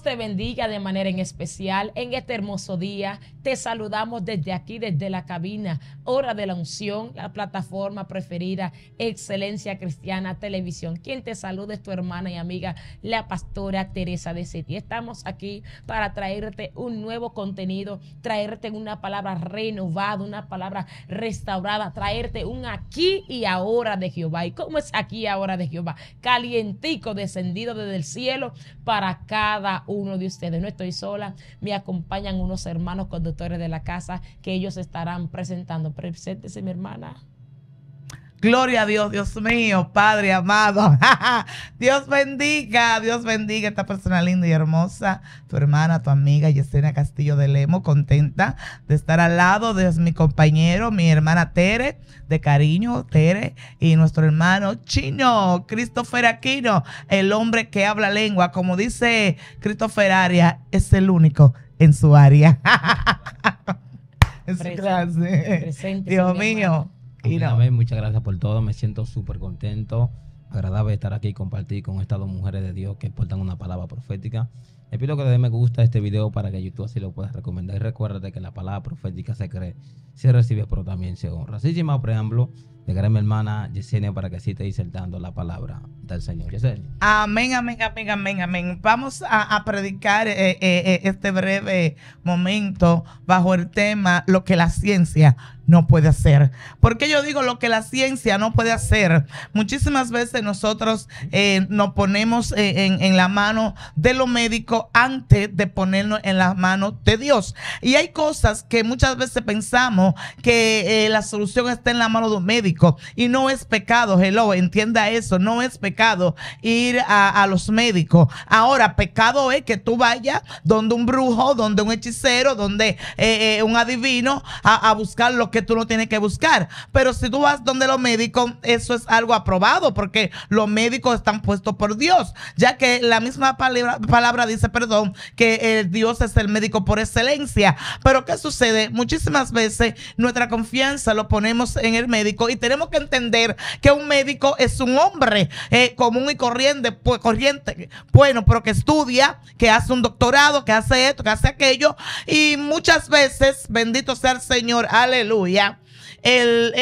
te bendiga de manera en especial en este hermoso día. Te saludamos desde aquí, desde la cabina, Hora de la Unción, la plataforma preferida, Excelencia Cristiana Televisión. Quien te saluda es tu hermana y amiga, la pastora Teresa de Ceti. Estamos aquí para traerte un nuevo contenido, traerte una palabra renovada, una palabra restaurada, traerte un aquí y ahora de Jehová. ¿Y cómo es aquí y ahora de Jehová? Calientico, descendido desde el cielo para cada uno de ustedes. No estoy sola, me acompañan unos hermanos conductores de la casa que ellos estarán presentando. Preséntese mi hermana. Gloria a Dios, Dios mío, Padre amado. Dios bendiga, Dios bendiga a esta persona linda y hermosa, tu hermana, tu amiga Yesenia Castillo de Lemo, contenta de estar al lado de mi compañero, mi hermana Tere, de cariño, Tere, y nuestro hermano chino, Christopher Aquino, el hombre que habla lengua, como dice Christopher Aria, es el único en su área. Es clase. Dios mío muchas gracias por todo. Me siento súper contento, agradable estar aquí y compartir con estas dos mujeres de Dios que portan una palabra profética. Les pido que le den me gusta a este video para que YouTube así lo pueda recomendar. Y recuérdate que la palabra profética se cree, se recibe, pero también se honra. Sin más preámbulo, dejaré a mi hermana Yesenia para que te el dando la palabra del Señor. Yesenia. Amén, amén, amén, amén, amén. Vamos a, predicar eh, eh, eh, este breve momento bajo el tema lo que la ciencia no puede hacer. Porque yo digo lo que la ciencia no puede hacer. Muchísimas veces nosotros eh, nos ponemos eh, en, la mano de lo médico antes de ponernos en la mano de Dios. Y hay cosas que muchas veces pensamos que eh, la solución está en la mano de un médico y no es pecado, hello, entienda eso, no es pecado ir a, los médicos. Ahora, pecado es que tú vayas donde un brujo, donde un hechicero, donde un adivino a buscar lo que tú no tienes que buscar. Pero si tú vas donde los médicos, eso es algo aprobado, porque los médicos están puestos por Dios, ya que la misma palabra, dice, perdón, que el Dios es el médico por excelencia. Pero ¿qué sucede? Muchísimas veces nuestra confianza lo ponemos en el médico y tenemos que entender que un médico es un hombre eh, común y corriente, pues, corriente, bueno, pero que estudia, que hace un doctorado, que hace esto, que hace aquello. Y muchas veces, bendito sea el Señor, aleluya el,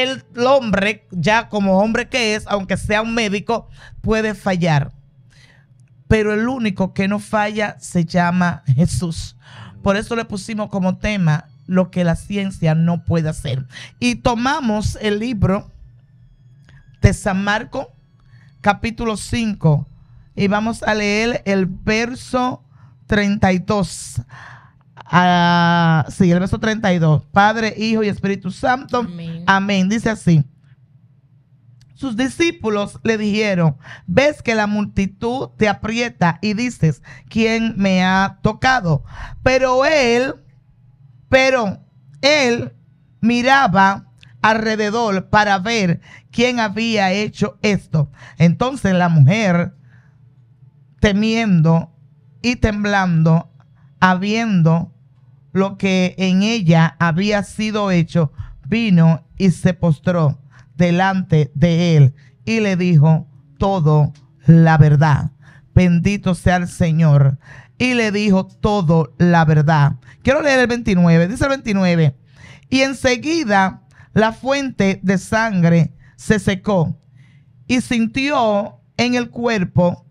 hombre, ya como hombre que es, aunque sea un médico, puede fallar. Pero el único que no falla se llama Jesús. Por eso le pusimos como tema lo que la ciencia no puede hacer. Y tomamos el libro de San Marco, capítulo 5, y vamos a leer el verso 32 sí, el verso 32. Padre, Hijo y Espíritu Santo. Amén. Amén. Dice así. Sus discípulos le dijeron, ves que la multitud te aprieta y dices, ¿quién me ha tocado? Pero él, pero él miraba alrededor para ver quién había hecho esto. Entonces la mujer, temiendo y temblando, habiendo lo que en ella había sido hecho, vino y se postró delante de él y le dijo todo la verdad. Bendito sea el Señor. Y le dijo todo la verdad. Quiero leer el 29. Dice el 29. Y enseguida la fuente de sangre se secó y sintió en el cuerpo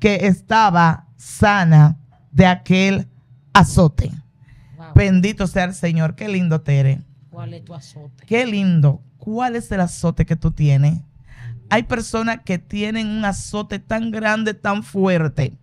que estaba sana de aquel azote. Bendito sea el Señor. Qué lindo, Tere. ¿Cuál es tu azote? Qué lindo. ¿Cuál es el azote que tú tienes? Hay personas que tienen un azote tan grande, tan fuerte,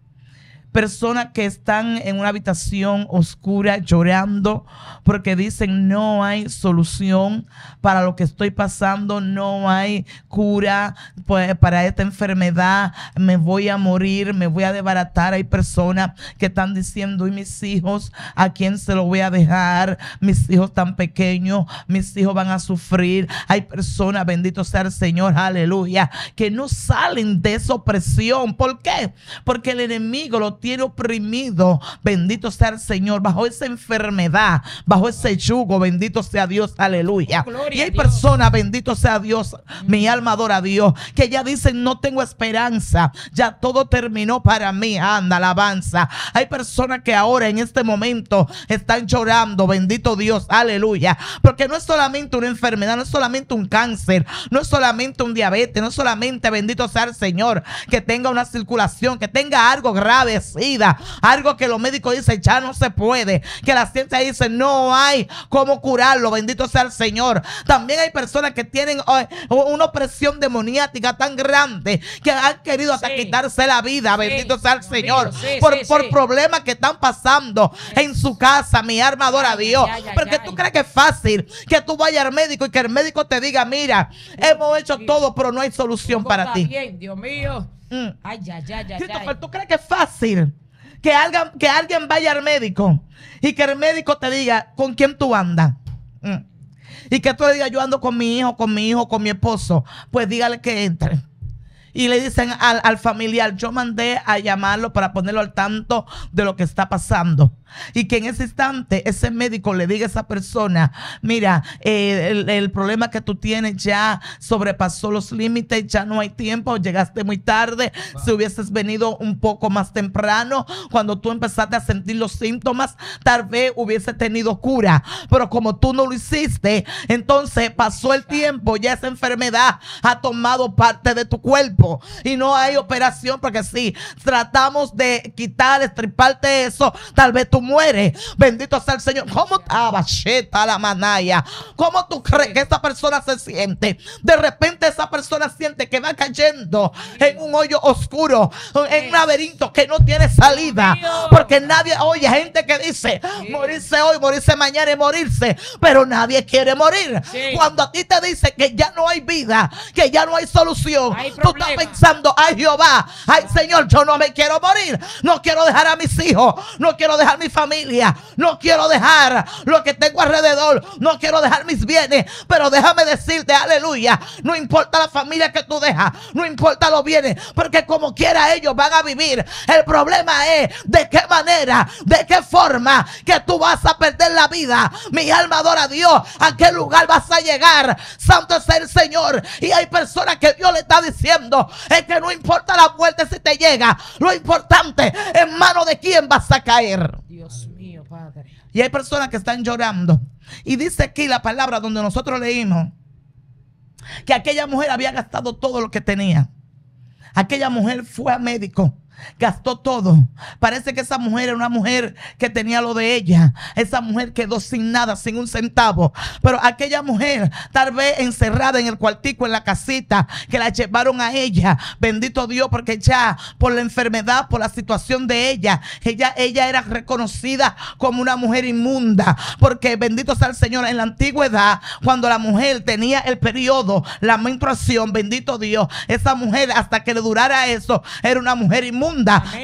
personas que están en una habitación oscura llorando porque dicen no hay solución para lo que estoy pasando, no hay cura pues, para esta enfermedad, me voy a morir, me voy a desbaratar. Hay personas que están diciendo, ¿y mis hijos? ¿A quién se lo voy a dejar? Mis hijos tan pequeños, mis hijos van a sufrir. Hay personas, bendito sea el Señor, aleluya, que no salen de esa opresión. ¿Por qué? Porque el enemigo lo tiene oprimido, bendito sea el Señor, bajo esa enfermedad, bajo ese yugo, bendito sea Dios, aleluya. Oh, y hay personas, bendito sea Dios, mi alma adora a Dios, que ya dicen, no tengo esperanza, ya todo terminó para mí, anda, alabanza. Hay personas que ahora en este momento están llorando, bendito Dios, aleluya, porque no es solamente una enfermedad, no es solamente un cáncer, no es solamente un diabetes, no es solamente, bendito sea el Señor, que tenga una circulación, que tenga algo grave, algo que los médicos dicen ya no se puede, que la ciencia dice no hay cómo curarlo, bendito sea el Señor. También hay personas que tienen eh, una opresión demoniática tan grande que han querido hasta quitarse la vida, bendito sea el Señor, por, por problemas que están pasando en su casa, mi armadora a Dios. Porque tú crees que es fácil que tú vayas al médico y que el médico te diga, mira, hemos hecho todo, pero no hay solución para ti. Dios mío. Mm. Ay, ¿tú crees que es fácil que alguien, que alguien vaya al médico y que el médico te diga con quién tú andas? Mm. Y que tú le digas, yo ando con mi hijo, con mi hijo, con mi esposo. Pues dígale que entre y le dicen al, al, familiar, yo mandé a llamarlo para ponerlo al tanto de lo que está pasando y que en ese instante ese médico le diga a esa persona, mira, eh, el, problema que tú tienes ya sobrepasó los límites, ya no hay tiempo, llegaste muy tarde, si hubieses venido un poco más temprano, cuando tú empezaste a sentir los síntomas, tal vez hubiese tenido cura, pero como tú no lo hiciste, entonces pasó el tiempo, ya esa enfermedad ha tomado parte de tu cuerpo y no hay operación porque si tratamos de quitar, estriparte eso, tal vez tú muere, Bendito sea el Señor. ¿Cómo abacheta la manaya? ¿Cómo tú crees que esa persona se siente? De repente esa persona siente que va cayendo en un hoyo oscuro, en un laberinto que no tiene salida. Porque nadie, oye, gente que dice morirse hoy, morirse mañana y morirse, pero nadie quiere morir. Cuando a ti te dice que ya no hay vida, que ya no hay solución, tú estás pensando, ay Jehová, ay Señor, yo no me quiero morir, no quiero dejar a mis hijos, no quiero dejar a familia, no quiero dejar lo que tengo alrededor, no quiero dejar mis bienes, pero déjame decirte, aleluya, no importa la familia que tú dejas, no importa los bienes, porque como quiera ellos van a vivir. El problema es de qué manera, de qué forma que tú vas a perder la vida. Mi alma adora a Dios, a qué lugar vas a llegar. Santo es el Señor. Y hay personas que Dios le está diciendo, es que no importa la muerte si te llega, lo importante en mano de quién vas a caer. Dios mío, Padre. Y hay personas que están llorando. Y dice aquí la palabra donde nosotros leímos que aquella mujer había gastado todo lo que tenía. Aquella mujer fue a médico gastó todo. Parece que esa mujer era una mujer que tenía lo de ella. Esa mujer quedó sin nada, sin un centavo. Pero aquella mujer, tal vez encerrada en el cuartico, en la casita, que la llevaron a ella. Bendito Dios, porque ya por la enfermedad, por la situación de ella, ella, ella era reconocida como una mujer inmunda. Porque bendito sea el Señor, en la antigüedad, cuando la mujer tenía el periodo, la menstruación, bendito Dios, esa mujer hasta que le durara eso, era una mujer inmunda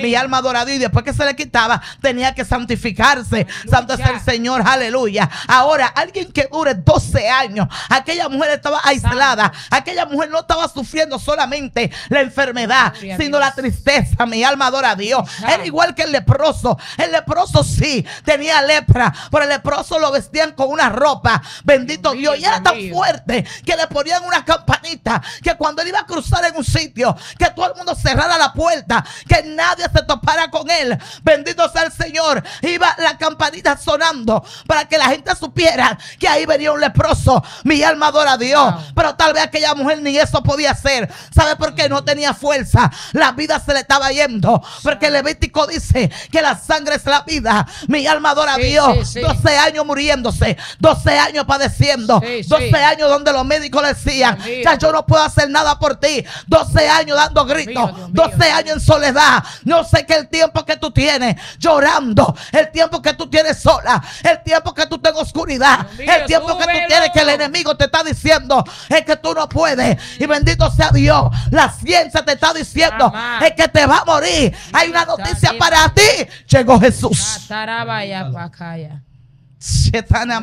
mi alma adorada. Y después que se le quitaba, tenía que santificarse. Santo es el Señor, aleluya. Ahora, alguien que dure 12 años, aquella mujer estaba aislada, aquella mujer no estaba sufriendo solamente la enfermedad, sino la tristeza, mi alma adora Dios. Era igual que el leproso. El leproso sí tenía lepra, pero el leproso lo vestían con una ropa. Bendito Dios. Y era tan fuerte que le ponían una campanita que cuando él iba a cruzar en un sitio, que todo el mundo cerrara la puerta, nadie se topara con él. Bendito sea el Señor. Iba la campanita sonando para que la gente supiera que ahí venía un leproso. Mi alma adora a Dios. Pero tal vez aquella mujer ni eso podía hacer. ¿Sabe por qué? No tenía fuerza. La vida se le estaba yendo. Porque el Levítico dice que la sangre es la vida. Mi alma adora a Dios. 12 años muriéndose. 12 años padeciendo. 12 años donde los médicos le decían, ya yo no puedo hacer nada por ti. 12 años dando gritos. 12 años en soledad. No sé que el tiempo que tú tienes llorando, el tiempo que tú tienes sola, el tiempo que tú tengas oscuridad, el tiempo que tú tienes que el enemigo te está diciendo es que tú no puedes. Y bendito sea Dios, la ciencia te está diciendo es que te va a morir. Hay una noticia para ti. Llegó Jesús.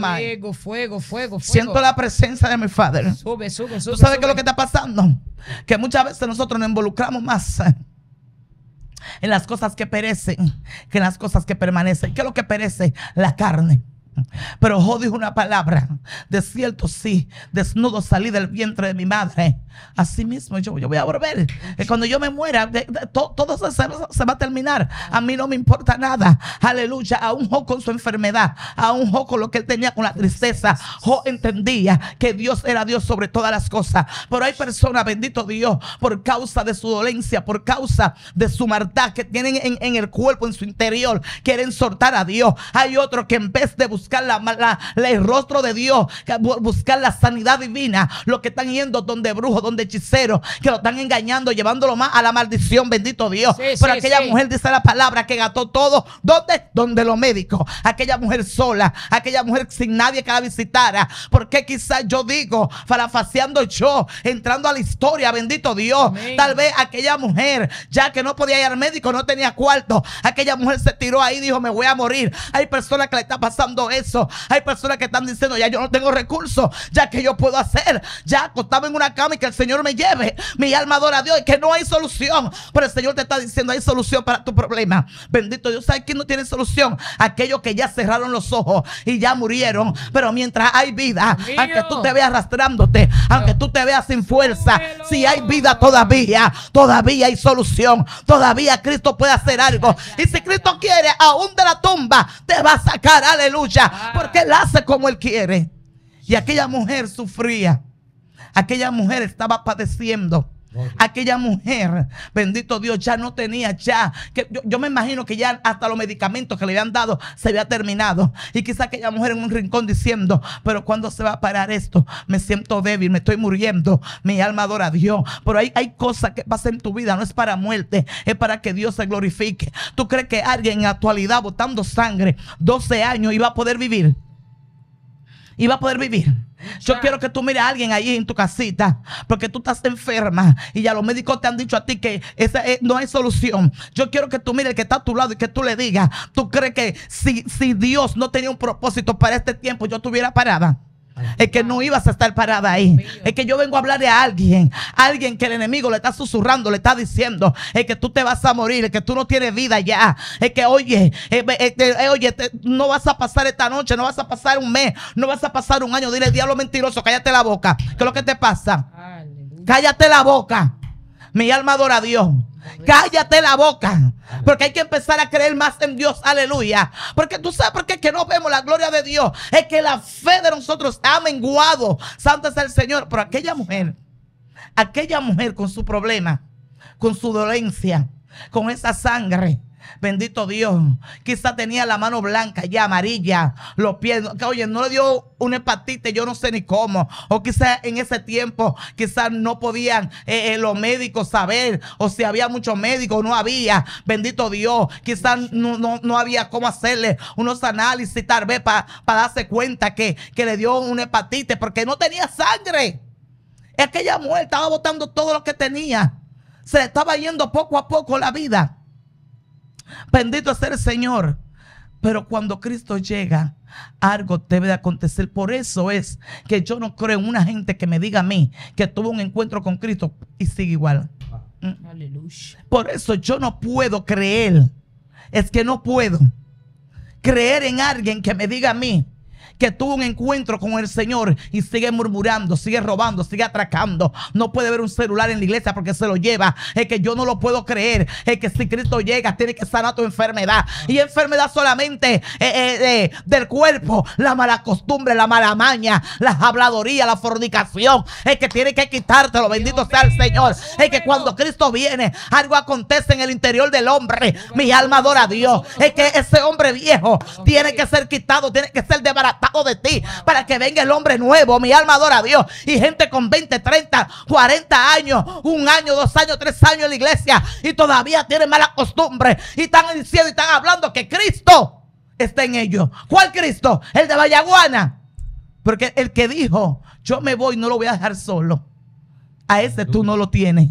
Fuego, fuego, fuego, Siento la presencia de mi Padre. Sube, sube, ¿Tú sabes qué es lo que está pasando? Que muchas veces nosotros nos involucramos más eh, en las cosas que perecen que en las cosas que permanecen. ¿Qué es lo que perece? La carne. Pero Jo dijo una palabra. De cierto, sí, desnudo salí del vientre de mi madre. Así mismo yo, voy a volver. cuando yo me muera, todo se, va a terminar. A mí no me importa nada. Aleluya. A un con su enfermedad, a un con lo que él tenía con la tristeza. Job entendía que Dios era Dios sobre todas las cosas. Pero hay personas, bendito Dios, por causa de su dolencia, por causa de su maldad que tienen en, en el cuerpo, en su interior, quieren soltar a Dios. Hay otros que en vez de buscar buscar la, el rostro de Dios, buscar la sanidad divina, los que están yendo donde brujos, donde hechiceros, que lo están engañando, llevándolo más a la maldición, bendito Dios. Pero aquella mujer dice la palabra que gastó todo, ¿dónde? Donde los médicos, aquella mujer sola, aquella mujer sin nadie que la visitara, porque quizás yo digo, parafaseando yo, entrando a la historia, bendito Dios, tal vez aquella mujer, ya que no podía ir al médico, no tenía cuarto, aquella mujer se tiró ahí y dijo, me voy a morir. Hay personas que le está pasando eso. Hay personas que están diciendo, ya yo no tengo recursos, ya que yo puedo hacer, ya acostado en una cama y que el Señor me lleve. Mi alma adora a Dios y que no hay solución. Pero el Señor te está diciendo, hay solución para tu problema. Bendito Dios, ¿sabes quién no tiene solución? Aquellos que ya cerraron los ojos y ya murieron. Pero mientras hay vida, aunque tú te veas arrastrándote, aunque tú te veas sin fuerza, si hay vida todavía, todavía hay solución. Todavía Cristo puede hacer algo. Y si Cristo quiere, aún de la tumba te va a sacar. Aleluya. Ah. porque él hace como él quiere. Y aquella mujer sufría, aquella mujer estaba padeciendo. Aquella mujer, bendito Dios, ya no tenía ya. Que yo, me imagino que ya hasta los medicamentos que le habían dado se había terminado. Y quizá aquella mujer en un rincón diciendo, pero cuando se va a parar esto? Me siento débil, me estoy muriendo. Mi alma adora a Dios. Pero hay, hay cosas que pasan en tu vida, no es para muerte, es para que Dios se glorifique. ¿Tú crees que alguien en actualidad botando sangre, 12 años, iba a poder vivir? y va a poder vivir. Yo quiero que tú mires a alguien ahí en tu casita, porque tú estás enferma y ya los médicos te han dicho a ti que esa no hay solución. Yo quiero que tú mires el que está a tu lado y que tú le digas, tú crees que si, si Dios no tenía un propósito para este tiempo, yo estuviera parada. Es que no ibas a estar parada ahí. Es que yo vengo a hablarle a alguien. Alguien que el enemigo le está susurrando, le está diciendo. Es que tú te vas a morir. Es que tú no tienes vida ya. Es que, oye, eh, eh, eh, oye, no vas a pasar esta noche. No vas a pasar un mes. No vas a pasar un año. Dile, diablo mentiroso, cállate la boca. ¿Qué es lo que te pasa? Cállate la boca. Mi alma adora a Dios. Cállate la boca. Porque hay que empezar a creer más en Dios. Aleluya. Porque tú sabes por qué que no vemos la gloria de Dios. Es que la fe de nosotros ha menguado. Santo es el Señor. Pero aquella mujer, aquella mujer con su problema, con su dolencia, con esa sangre, Bendito Dios. Quizá tenía la mano blanca y amarilla, los pies. Que, oye, no le dio una hepatite, yo no sé ni cómo. O quizá en ese tiempo, quizás no podían eh, eh, los médicos saber. O si había muchos médicos, no había. Bendito Dios. Quizás no, había cómo hacerle unos análisis, tal vez para darse cuenta que, que le dio una hepatite, porque no tenía sangre. Aquella mujer estaba botando todo lo que tenía. Se le estaba yendo poco a poco la vida. Bendito sea el Señor. Pero cuando Cristo llega, algo debe de acontecer. Por eso es que yo no creo en una gente que me diga a mí que tuvo un encuentro con Cristo y sigue igual. Mm. Por eso yo no puedo creer. Es que no puedo creer en alguien que me diga a mí que tuvo un encuentro con el Señor y sigue murmurando, sigue robando, sigue atracando. No puede ver un celular en la iglesia porque se lo lleva. Es que yo no lo puedo creer. Es que si Cristo llega, tiene que sanar tu enfermedad. Y enfermedad solamente eh, eh, eh, del cuerpo, la mala costumbre, la mala maña, la habladoría, la fornicación. Es que tiene que quitártelo. Bendito sea el Señor. Es que cuando Cristo viene, algo acontece en el interior del hombre. Mi alma adora a Dios. Es que ese hombre viejo tiene que ser quitado, tiene que ser desbaratado pago de ti para que venga el hombre nuevo. Mi alma adora a Dios. Y gente con 20, 30, 40 años, un año, dos años, tres años en la iglesia y todavía tienen mala costumbre y están diciendo y están hablando que Cristo está en ellos. ¿Cuál Cristo? El de Vallaguana. Porque el que dijo, yo me voy, no lo voy a dejar solo. A ese tú no lo tienes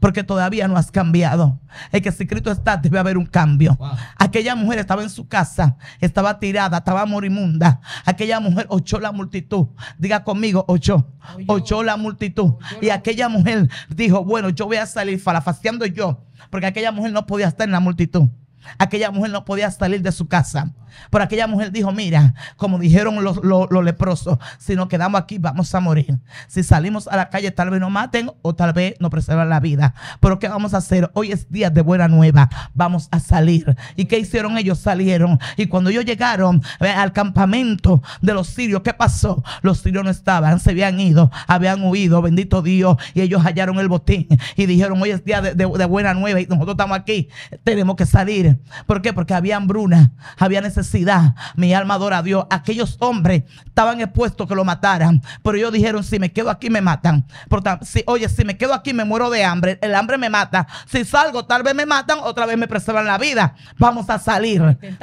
porque todavía no has cambiado. El que si Cristo está, debe haber un cambio. Aquella mujer estaba en su casa, estaba tirada, estaba morimunda. Aquella mujer ochó la multitud. Diga conmigo, ochó. Ochó la multitud. Y aquella mujer dijo, bueno, yo voy a salir falafasteando yo, porque aquella mujer no podía estar en la multitud. Aquella mujer no podía salir de su casa. Pero aquella mujer dijo, mira, como dijeron los, leprosos, si nos quedamos aquí vamos a morir. Si salimos a la calle tal vez nos maten o tal vez nos preservan la vida. Pero ¿qué vamos a hacer? Hoy es día de buena nueva. Vamos a salir. ¿Y qué hicieron ellos? Salieron. Y cuando ellos llegaron al campamento de los sirios, ¿qué pasó? Los sirios no estaban, se habían ido, habían huido, bendito Dios. Y ellos hallaron el botín y dijeron, hoy es día de buena nueva y nosotros estamos aquí. Tenemos que salir ¿Por qué? Porque había hambruna, había necesidad. Mi alma adora a Dios. Aquellos hombres estaban expuestos que lo mataran, pero ellos dijeron, si me quedo aquí me matan. si, oye, si me quedo aquí me muero de hambre, el hambre me mata. Si salgo, tal vez me matan, otra vez me preservan la vida. Vamos a salir.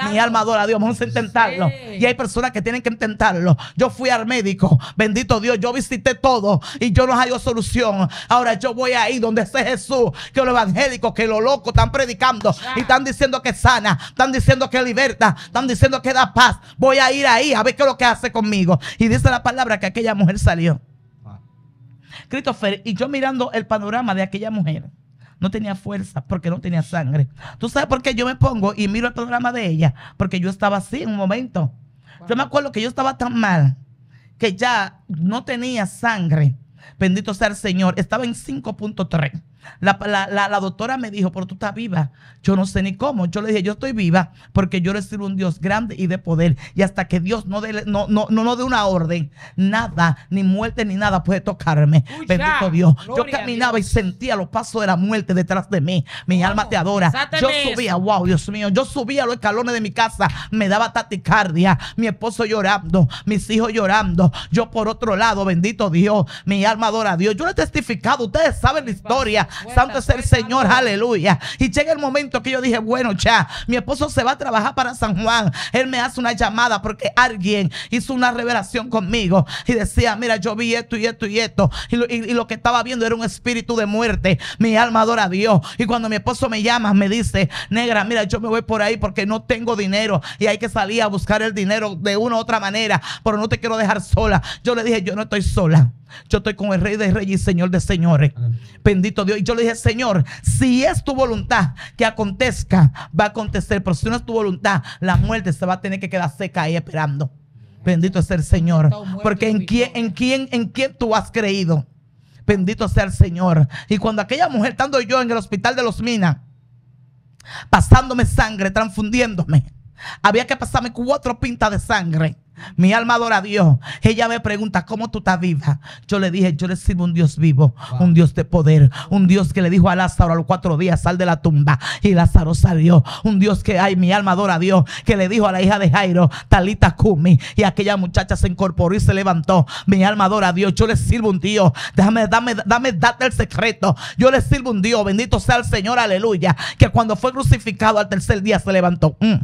Mi alma adora a Dios, vamos a intentarlo. Y hay personas que tienen que intentarlo. Yo fui al médico, bendito Dios, yo visité todo y yo no hallo solución. Ahora yo voy ahí donde esté Jesús, que los evangélicos, que los locos están predicando y están diciendo que sana, están diciendo que liberta, están diciendo que da paz. Voy a ir ahí a ver qué es lo que hace conmigo. Y dice la palabra que aquella mujer salió. Christopher, y yo mirando el panorama de aquella mujer, no tenía fuerza porque no tenía sangre. ¿Tú sabes por qué yo me pongo y miro el panorama de ella? Porque yo estaba así en un momento. Yo me acuerdo que yo estaba tan mal que ya no tenía sangre. Bendito sea el Señor. Estaba en 5.3. La, doctora me dijo, pero tú estás viva. Yo no sé ni cómo. Yo le dije, yo estoy viva porque yo le un Dios grande y de poder. Y hasta que Dios no dé, no, no, no, una orden, nada, ni muerte ni nada puede tocarme. Bendito Dios. yo caminaba y sentía los pasos de la muerte detrás de mí. Mi alma te adora. Yo subía, wow, Dios mío. Yo subía a los escalones de mi casa. Me daba taticardia. Mi esposo llorando. Mis hijos llorando. Yo por otro lado, bendito Dios. Mi alma adora a Dios. Yo le he testificado. Ustedes saben la historia Santo es el pues, Señor, aleluya. Y llega el momento que yo dije, bueno, ya, mi esposo se va a trabajar para San Juan. Él me hace una llamada porque alguien hizo una revelación conmigo y decía, mira, yo vi esto y esto y esto. Y y lo que estaba viendo era un espíritu de muerte. Mi alma adora a Dios. Y cuando mi esposo me llama, me dice, negra, mira, yo me voy por ahí porque no tengo dinero y hay que salir a buscar el dinero de una u otra manera, pero no te quiero dejar sola. Yo le dije, yo no estoy sola. Yo estoy con el Rey de Reyes y Señor de Señores. Bendito Dios. Y yo le dije, Señor, si es tu voluntad que acontezca, va a acontecer. Pero si no es tu voluntad, la muerte se va a tener que quedar seca ahí esperando. Bendito es el Señor. Porque en quién, en quién, en quién tú has creído. Bendito sea el Señor. Y cuando aquella mujer, estando yo en el hospital de los Minas, pasándome sangre, transfundiéndome, había que pasarme cuatro pintas de sangre. Mi alma adora a Dios. Ella me pregunta, ¿cómo tú estás viva? Yo le dije, yo le sirvo un Dios vivo, un Dios de poder, un Dios que le dijo a Lázaro a los cuatro días, sal de la tumba. Y Lázaro salió. Un Dios que, ay, mi alma adora a Dios, que le dijo a la hija de Jairo, Talita Kumi. Y aquella muchacha se incorporó y se levantó. Mi alma adora a Dios. Yo le sirvo un Dios. Déjame, dame, dame, date el secreto. Yo le sirvo un Dios. Bendito sea el Señor, aleluya. Que cuando fue crucificado al tercer día se levantó. Mm.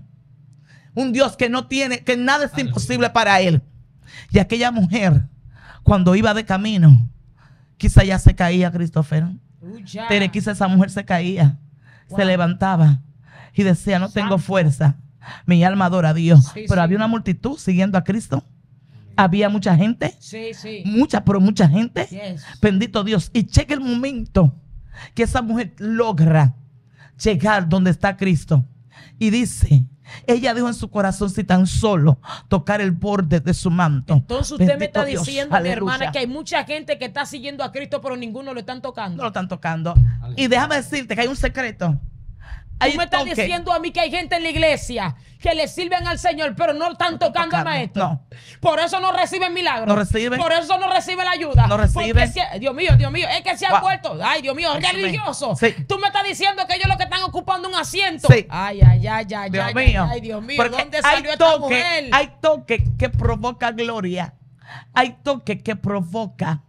Un Dios que no tiene, que nada es imposible para él. Y aquella mujer, cuando iba de camino, quizá ya se caía, Christopher. Pero quizá esa mujer se caía, se levantaba y decía, no tengo fuerza. Mi alma adora a Dios. pero había una multitud siguiendo a Cristo. Había mucha gente. Sí, mucha, pero mucha gente. Bendito Dios. Y cheque el momento que esa mujer logra llegar donde está Cristo. Y dice, ella dijo en su corazón si tan solo tocar el borde de su manto. Entonces usted me está diciendo, hermana, que hay mucha gente que está siguiendo a Cristo, pero ninguno lo están tocando. No lo están tocando. Y déjame decirte que hay un secreto. Tú me estás diciendo a mí que hay gente en la iglesia que le sirven al Señor, pero no están tocando, a al maestro. Por eso no reciben milagros. Por eso no reciben la ayuda. Dios mío, Dios mío, es que se han vuelto. Ay, Dios mío, religioso Tú me estás diciendo que ellos lo que están ocupando un asiento. Ay, ay, ay, ay, Dios mío. ay, Dios mío. ¿Dónde salió hay toque, esta mujer? Hay toque que provoca gloria. Hay toque que provoca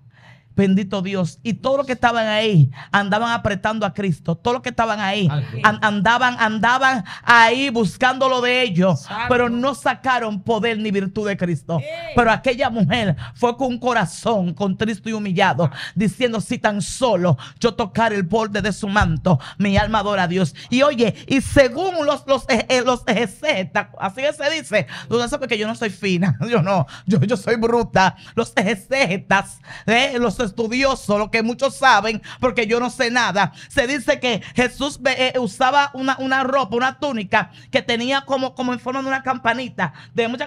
Bendito Dios. Y todos los que estaban ahí andaban apretando a Cristo. Todos los que estaban ahí andaban, andaban ahí lo de ellos. Pero no sacaron poder ni virtud de Cristo. Pero aquella mujer fue con un corazón contristo y humillado, diciendo: Si tan solo yo tocar el borde de su manto, mi alma adora a Dios. Y oye, y según los, los, eh, los así que se dice, tú sabes que yo no soy fina, yo no, yo, yo soy bruta. Los ejesetas, eh, los los estudioso, lo que muchos saben, porque yo no sé nada. Se dice que Jesús eh, usaba una, ropa, una túnica que tenía como, como en forma de una campanita.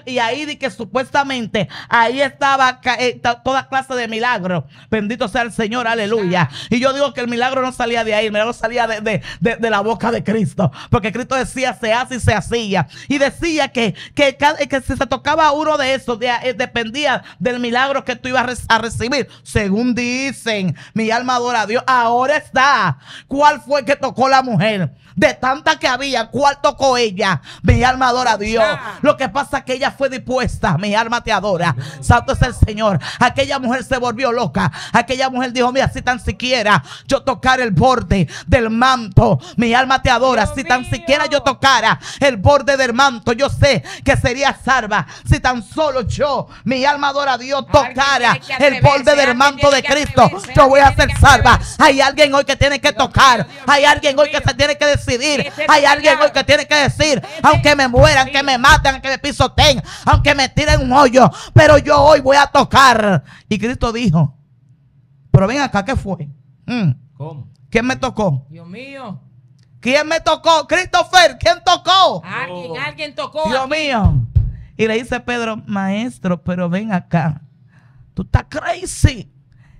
y ahí di que supuestamente ahí estaba eh, toda clase de milagro, Bendito sea el Señor, aleluya. Y yo digo que el milagro no salía de ahí, el milagro salía de, la boca de Cristo. Porque Cristo decía, se hace y se hacía. Y decía que, que, que si se tocaba uno de esos, eh, dependía del milagro que tú ibas a recibir, según dicen, mi alma adora a Dios, ahora está. ¿Cuál fue que tocó la mujer? De tantas que había, ¿cuál tocó ella? Mi alma adora a Dios. Lo que pasa es que ella fue dispuesta. Mi alma te adora. Santo es el Señor. Aquella mujer se volvió loca. Aquella mujer dijo, mira, si tan siquiera yo tocar el borde del manto, mi alma te adora. si tan siquiera yo tocara el borde del manto, yo sé que sería salva. Si tan solo yo, mi alma adora a Dios, tocara el borde del manto de Cristo, yo voy a ser salva. Hay alguien hoy que tiene que tocar. Hay alguien hoy que se tiene que decir hay alguien hoy que tiene que decir, aunque me mueran, que me maten, aunque me pisoteen, aunque me tiren un hoyo, pero yo hoy voy a tocar. Y Cristo dijo, pero ven acá, ¿qué fue? Mm. ¿Quién me tocó? Dios mío. ¿Quién me tocó? Christopher, ¿quién tocó? Alguien, alguien tocó. Dios mío. Y le dice Pedro, maestro, pero ven acá. Tú estás crazy.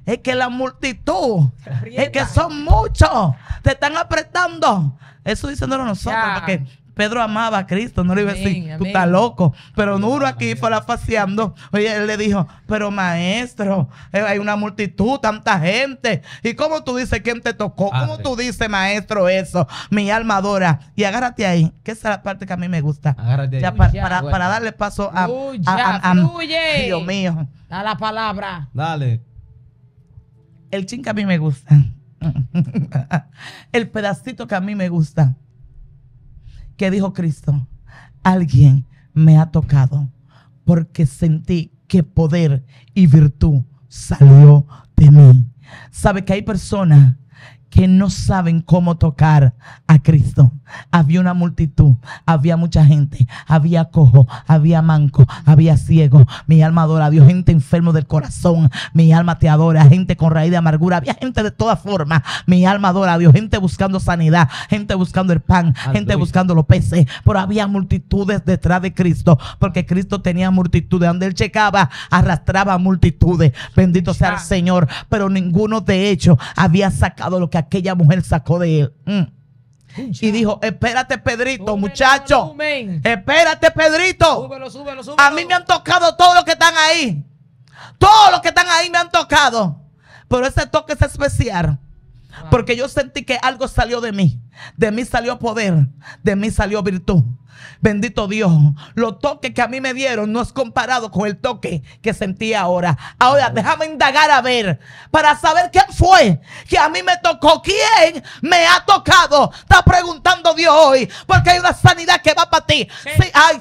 Es que la multitud, es que son muchos, te están apretando. Eso diciéndolo nosotros, porque Pedro amaba a Cristo, no le iba a decir, tú estás loco. Pero Nuro aquí fue la paseando Oye, él le dijo, pero maestro, eh, hay una multitud, tanta gente. ¿Y cómo tú dices quién te tocó? Ah, ¿Cómo tú dices, maestro, eso? Mi alma adora. Y agárrate ahí, que esa es la parte que a mí me gusta. Para, darle paso a, a, Dios mío. Da la palabra. Dale. El chin que a mí me gusta el pedacito que a mí me gusta, que dijo Cristo, alguien me ha tocado porque sentí que poder y virtud salió de mí. Sabe que hay personas que no saben cómo tocar a Cristo. Había una multitud, había mucha gente, había cojo, había manco, había ciego. Mi alma adora, Dios, gente enfermo del corazón, mi alma te adora, gente con raíz de amargura, había gente de toda forma, mi alma adora, Dios, gente buscando sanidad, gente buscando el pan, gente buscando los peces, pero había multitudes detrás de Cristo, porque Cristo tenía multitudes, donde él checaba, arrastraba multitudes, bendito sea el Señor, pero ninguno de hecho había sacado lo que aquella mujer sacó de él. Mm. Y dijo, espérate Pedrito, muchacho. Espérate Pedrito. a mí me han tocado todos los que están ahí. Todos los que están ahí me han tocado. Pero ese toque es especial. Ah. Porque yo sentí que algo salió de mí. De mí salió poder. De mí salió virtud. Bendito Dios, lo toque que a mí me dieron no es comparado con el toque que sentí ahora. Ahora déjame indagar a ver para saber quién fue que a mí me tocó, quién me ha tocado. Está preguntando Dios hoy porque hay una sanidad que va para ti. Sí, ay,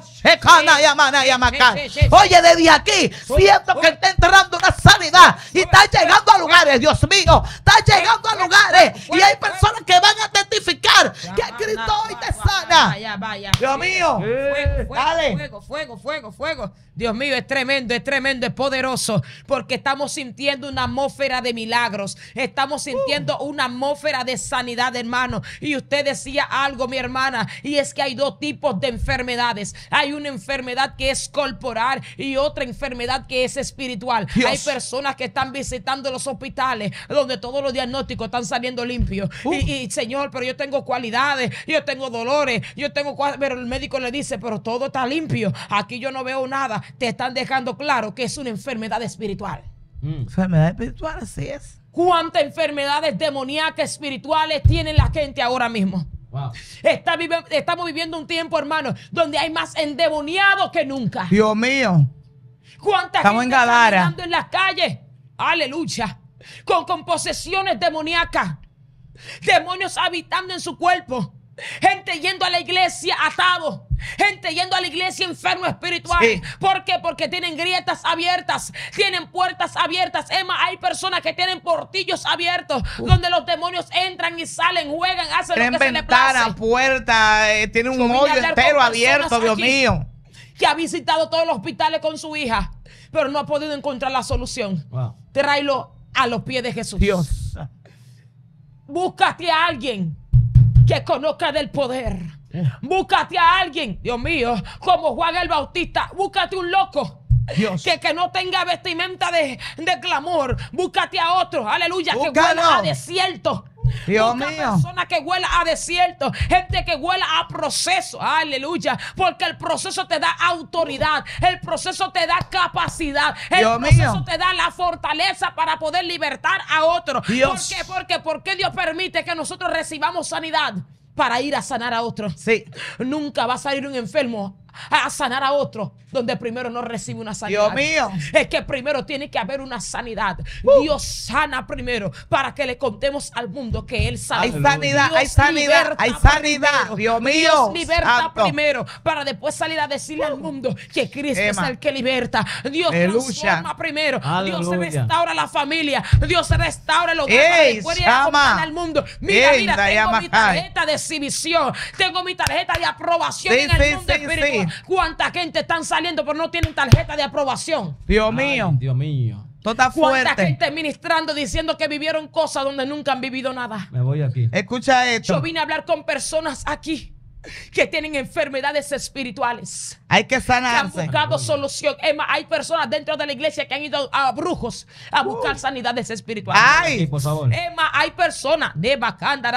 Oye, desde aquí siento que está entrando una sanidad y está llegando a lugares, Dios mío, está llegando a lugares y hay personas que van a testificar que Cristo hoy te sana. Dios mío, fuego, fuego, fuego, fuego. Dios mío, es tremendo, es tremendo, es poderoso porque estamos sintiendo una atmósfera de milagros, estamos sintiendo uh. una atmósfera de sanidad, hermano. Y usted decía algo, mi hermana, y es que hay dos tipos de enfermedades. Hay una enfermedad que es corporal y otra enfermedad que es espiritual. Hay personas que están visitando los hospitales donde todos los diagnósticos están saliendo limpios. Y, uh. Señor, pero yo tengo cualidades, yo tengo dolores, yo tengo... Pero el médico le dice, pero todo está limpio. Aquí yo no veo nada. Te están dejando claro que es una enfermedad espiritual. Mm. Enfermedad espiritual, así es. ¿Cuántas enfermedades demoníacas espirituales tiene la gente ahora mismo? estamos viviendo un tiempo, hermano, donde hay más endemoniados que nunca. Dios mío. cuántas estamos gente en andando en las calles? Aleluya. Con, con posesiones demoníacas. Demonios habitando en su cuerpo gente yendo a la iglesia atado, gente yendo a la iglesia enfermo espiritual. ¿Por qué? Porque tienen grietas abiertas, tienen puertas abiertas. Emma, hay personas que tienen portillos abiertos donde los demonios entran y salen, juegan, hacen lo que se les puerta, eh, tiene un hoyo entero abierto, Dios mío. Que ha visitado todos los hospitales con su hija, pero no ha podido encontrar la solución. Wow. a los pies de Jesús. Dios. Búscate a alguien que conozca del poder. Eh. Búscate a alguien, Dios mío, como Juan el Bautista. Búscate un loco. Que, que no tenga vestimenta de, clamor. Búscate a otro, aleluya, que vuelva a desierto. Dios Personas que huela a desierto, gente que huela a proceso. Aleluya. Porque el proceso te da autoridad, el proceso te da capacidad, el proceso te da la fortaleza para poder libertar a otros, Dios. ¿Por qué? Porque, porque Dios permite que nosotros recibamos sanidad para ir a sanar a otros Sí. Nunca va a salir un enfermo a sanar a otro donde primero no recibe una sanidad. Dios mío. Es que primero tiene que haber una sanidad. Uh. Dios sana primero para que le contemos al mundo que Él sana. Hay sanidad, hay sanidad, hay sanidad. Dios mío. Dios liberta primero para después salir a decirle al uh. mundo que Cristo es el que liberta. Dios transforma primero. Dios restaura la familia. Dios restaura el hogar. Ey, al mundo. Mira, mira, tengo mi tarjeta de exhibición. Tengo mi tarjeta de aprobación en el mundo ¿Cuánta gente están saliendo pero no tienen tarjeta de aprobación? Dios mío. Dios mío. está ¿Cuánta gente ministrando diciendo que vivieron cosas donde nunca han vivido nada? Me voy aquí. Escucha esto. Yo vine a hablar con personas aquí que tienen enfermedades espirituales. Hay que sanarse. han solución. hay personas dentro de la iglesia que han ido a brujos a buscar uh. sanidades espirituales. Ay, por favor. Emma, hay personas de Bacanda,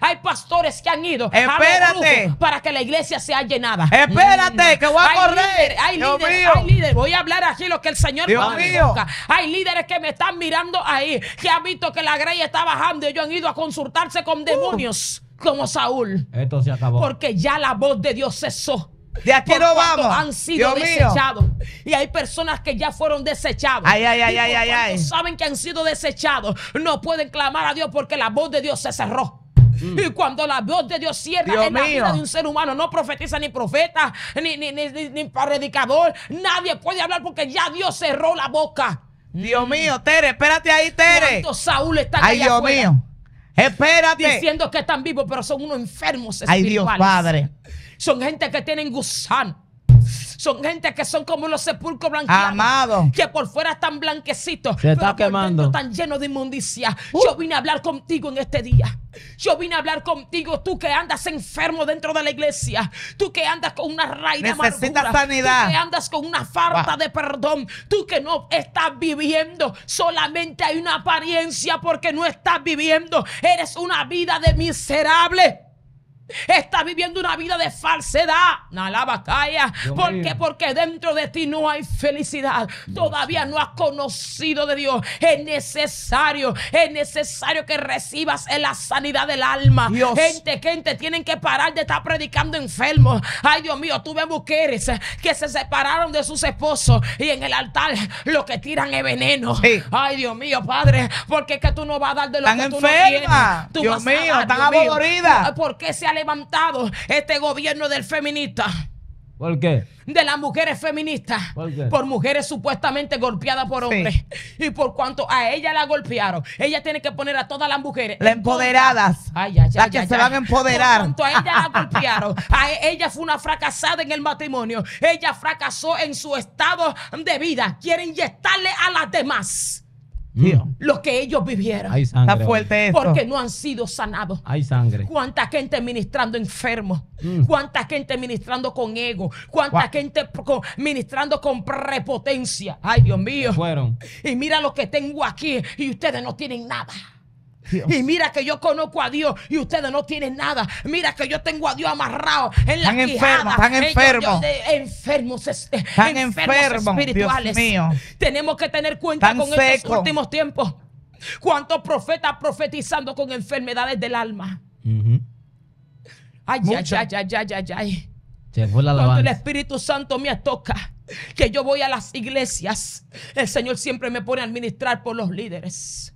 Hay pastores que han ido A brujos para que la iglesia sea llenada. Espérate, mm. que voy a correr. hay líderes, Voy a hablar aquí lo que el Señor Dios mío. Hay líderes que me están mirando ahí, que han visto que la grey está bajando y ellos han ido a consultarse con uh. demonios como Saúl. Esto se acabó. Porque ya la voz de Dios cesó. De aquí no vamos. Han sido desechados. Y hay personas que ya fueron desechadas Ay, ay, ay, ay, ay, ay, Saben que han sido desechados. No pueden clamar a Dios porque la voz de Dios se cerró. Mm. Y cuando la voz de Dios cierra en la vida de un ser humano, no profetiza ni profeta, ni, ni, predicador. Nadie puede hablar porque ya Dios cerró la boca. Dios mío, Tere, espérate ahí, Tere. Saúl está Ay, Dios mío. Espera, Diciendo que están vivos, pero son unos enfermos espirituales. Ay, Dios Padre. Son gente que tienen gusano. Son gente que son como los sepulcros blanqueados. Que por fuera están blanquecitos. pero por quemando. Dentro están llenos de inmundicia. Uh. Yo vine a hablar contigo en este día. Yo vine a hablar contigo, tú que andas enfermo dentro de la iglesia, tú que andas con una raíz de sanidad. tú que andas con una falta de perdón, tú que no estás viviendo, solamente hay una apariencia porque no estás viviendo, eres una vida de miserable. Estás viviendo una vida de falsedad. ¿Por qué? Porque dentro de ti no hay felicidad. Todavía no has conocido de Dios. Es necesario, es necesario que recibas la sanidad del alma. Dios. Gente, gente, tienen que parar de estar predicando enfermos. Ay, Dios mío, tuve mujeres que se separaron de sus esposos y en el altar lo que tiran es veneno. Ay, Dios mío, Padre, porque es que tú no vas a dar de lo que tú no tienes. Dios mío, están aburridas. ¿Por qué se levantado este gobierno del feminista. ¿Por qué? De las mujeres feministas. ¿Por, qué? por mujeres supuestamente golpeadas por hombres. Y por cuanto a ella la golpearon, ella tiene que poner a todas las mujeres. empoderadas. Ay, que se van a empoderar. Por a ella la golpearon, a e, ella fue una fracasada en el matrimonio. Ella fracasó en su estado de vida. Quiere inyectarle a las demás Mm. Lo que ellos vivieron. fuerte Porque no han sido sanados. Hay sangre. Cuánta gente ministrando enfermos. Mm. Cuánta gente ministrando con ego. Cuánta gente ministrando con prepotencia. Ay, Dios mío. fueron. Y mira lo que tengo aquí. Y ustedes no tienen nada. Y mira que yo conozco a Dios y ustedes no tienen nada. Mira que yo tengo a Dios amarrado en la tierra. Están enfermos. Eh, enfermos, están enfermos espirituales. Tenemos que tener cuenta con seco. estos últimos tiempos. ¿Cuántos profetas profetizando con enfermedades del alma? ay, ay, ay, ay, ay, Cuando el Espíritu Santo me toca, que yo voy a las iglesias, el Señor siempre me pone a administrar por los líderes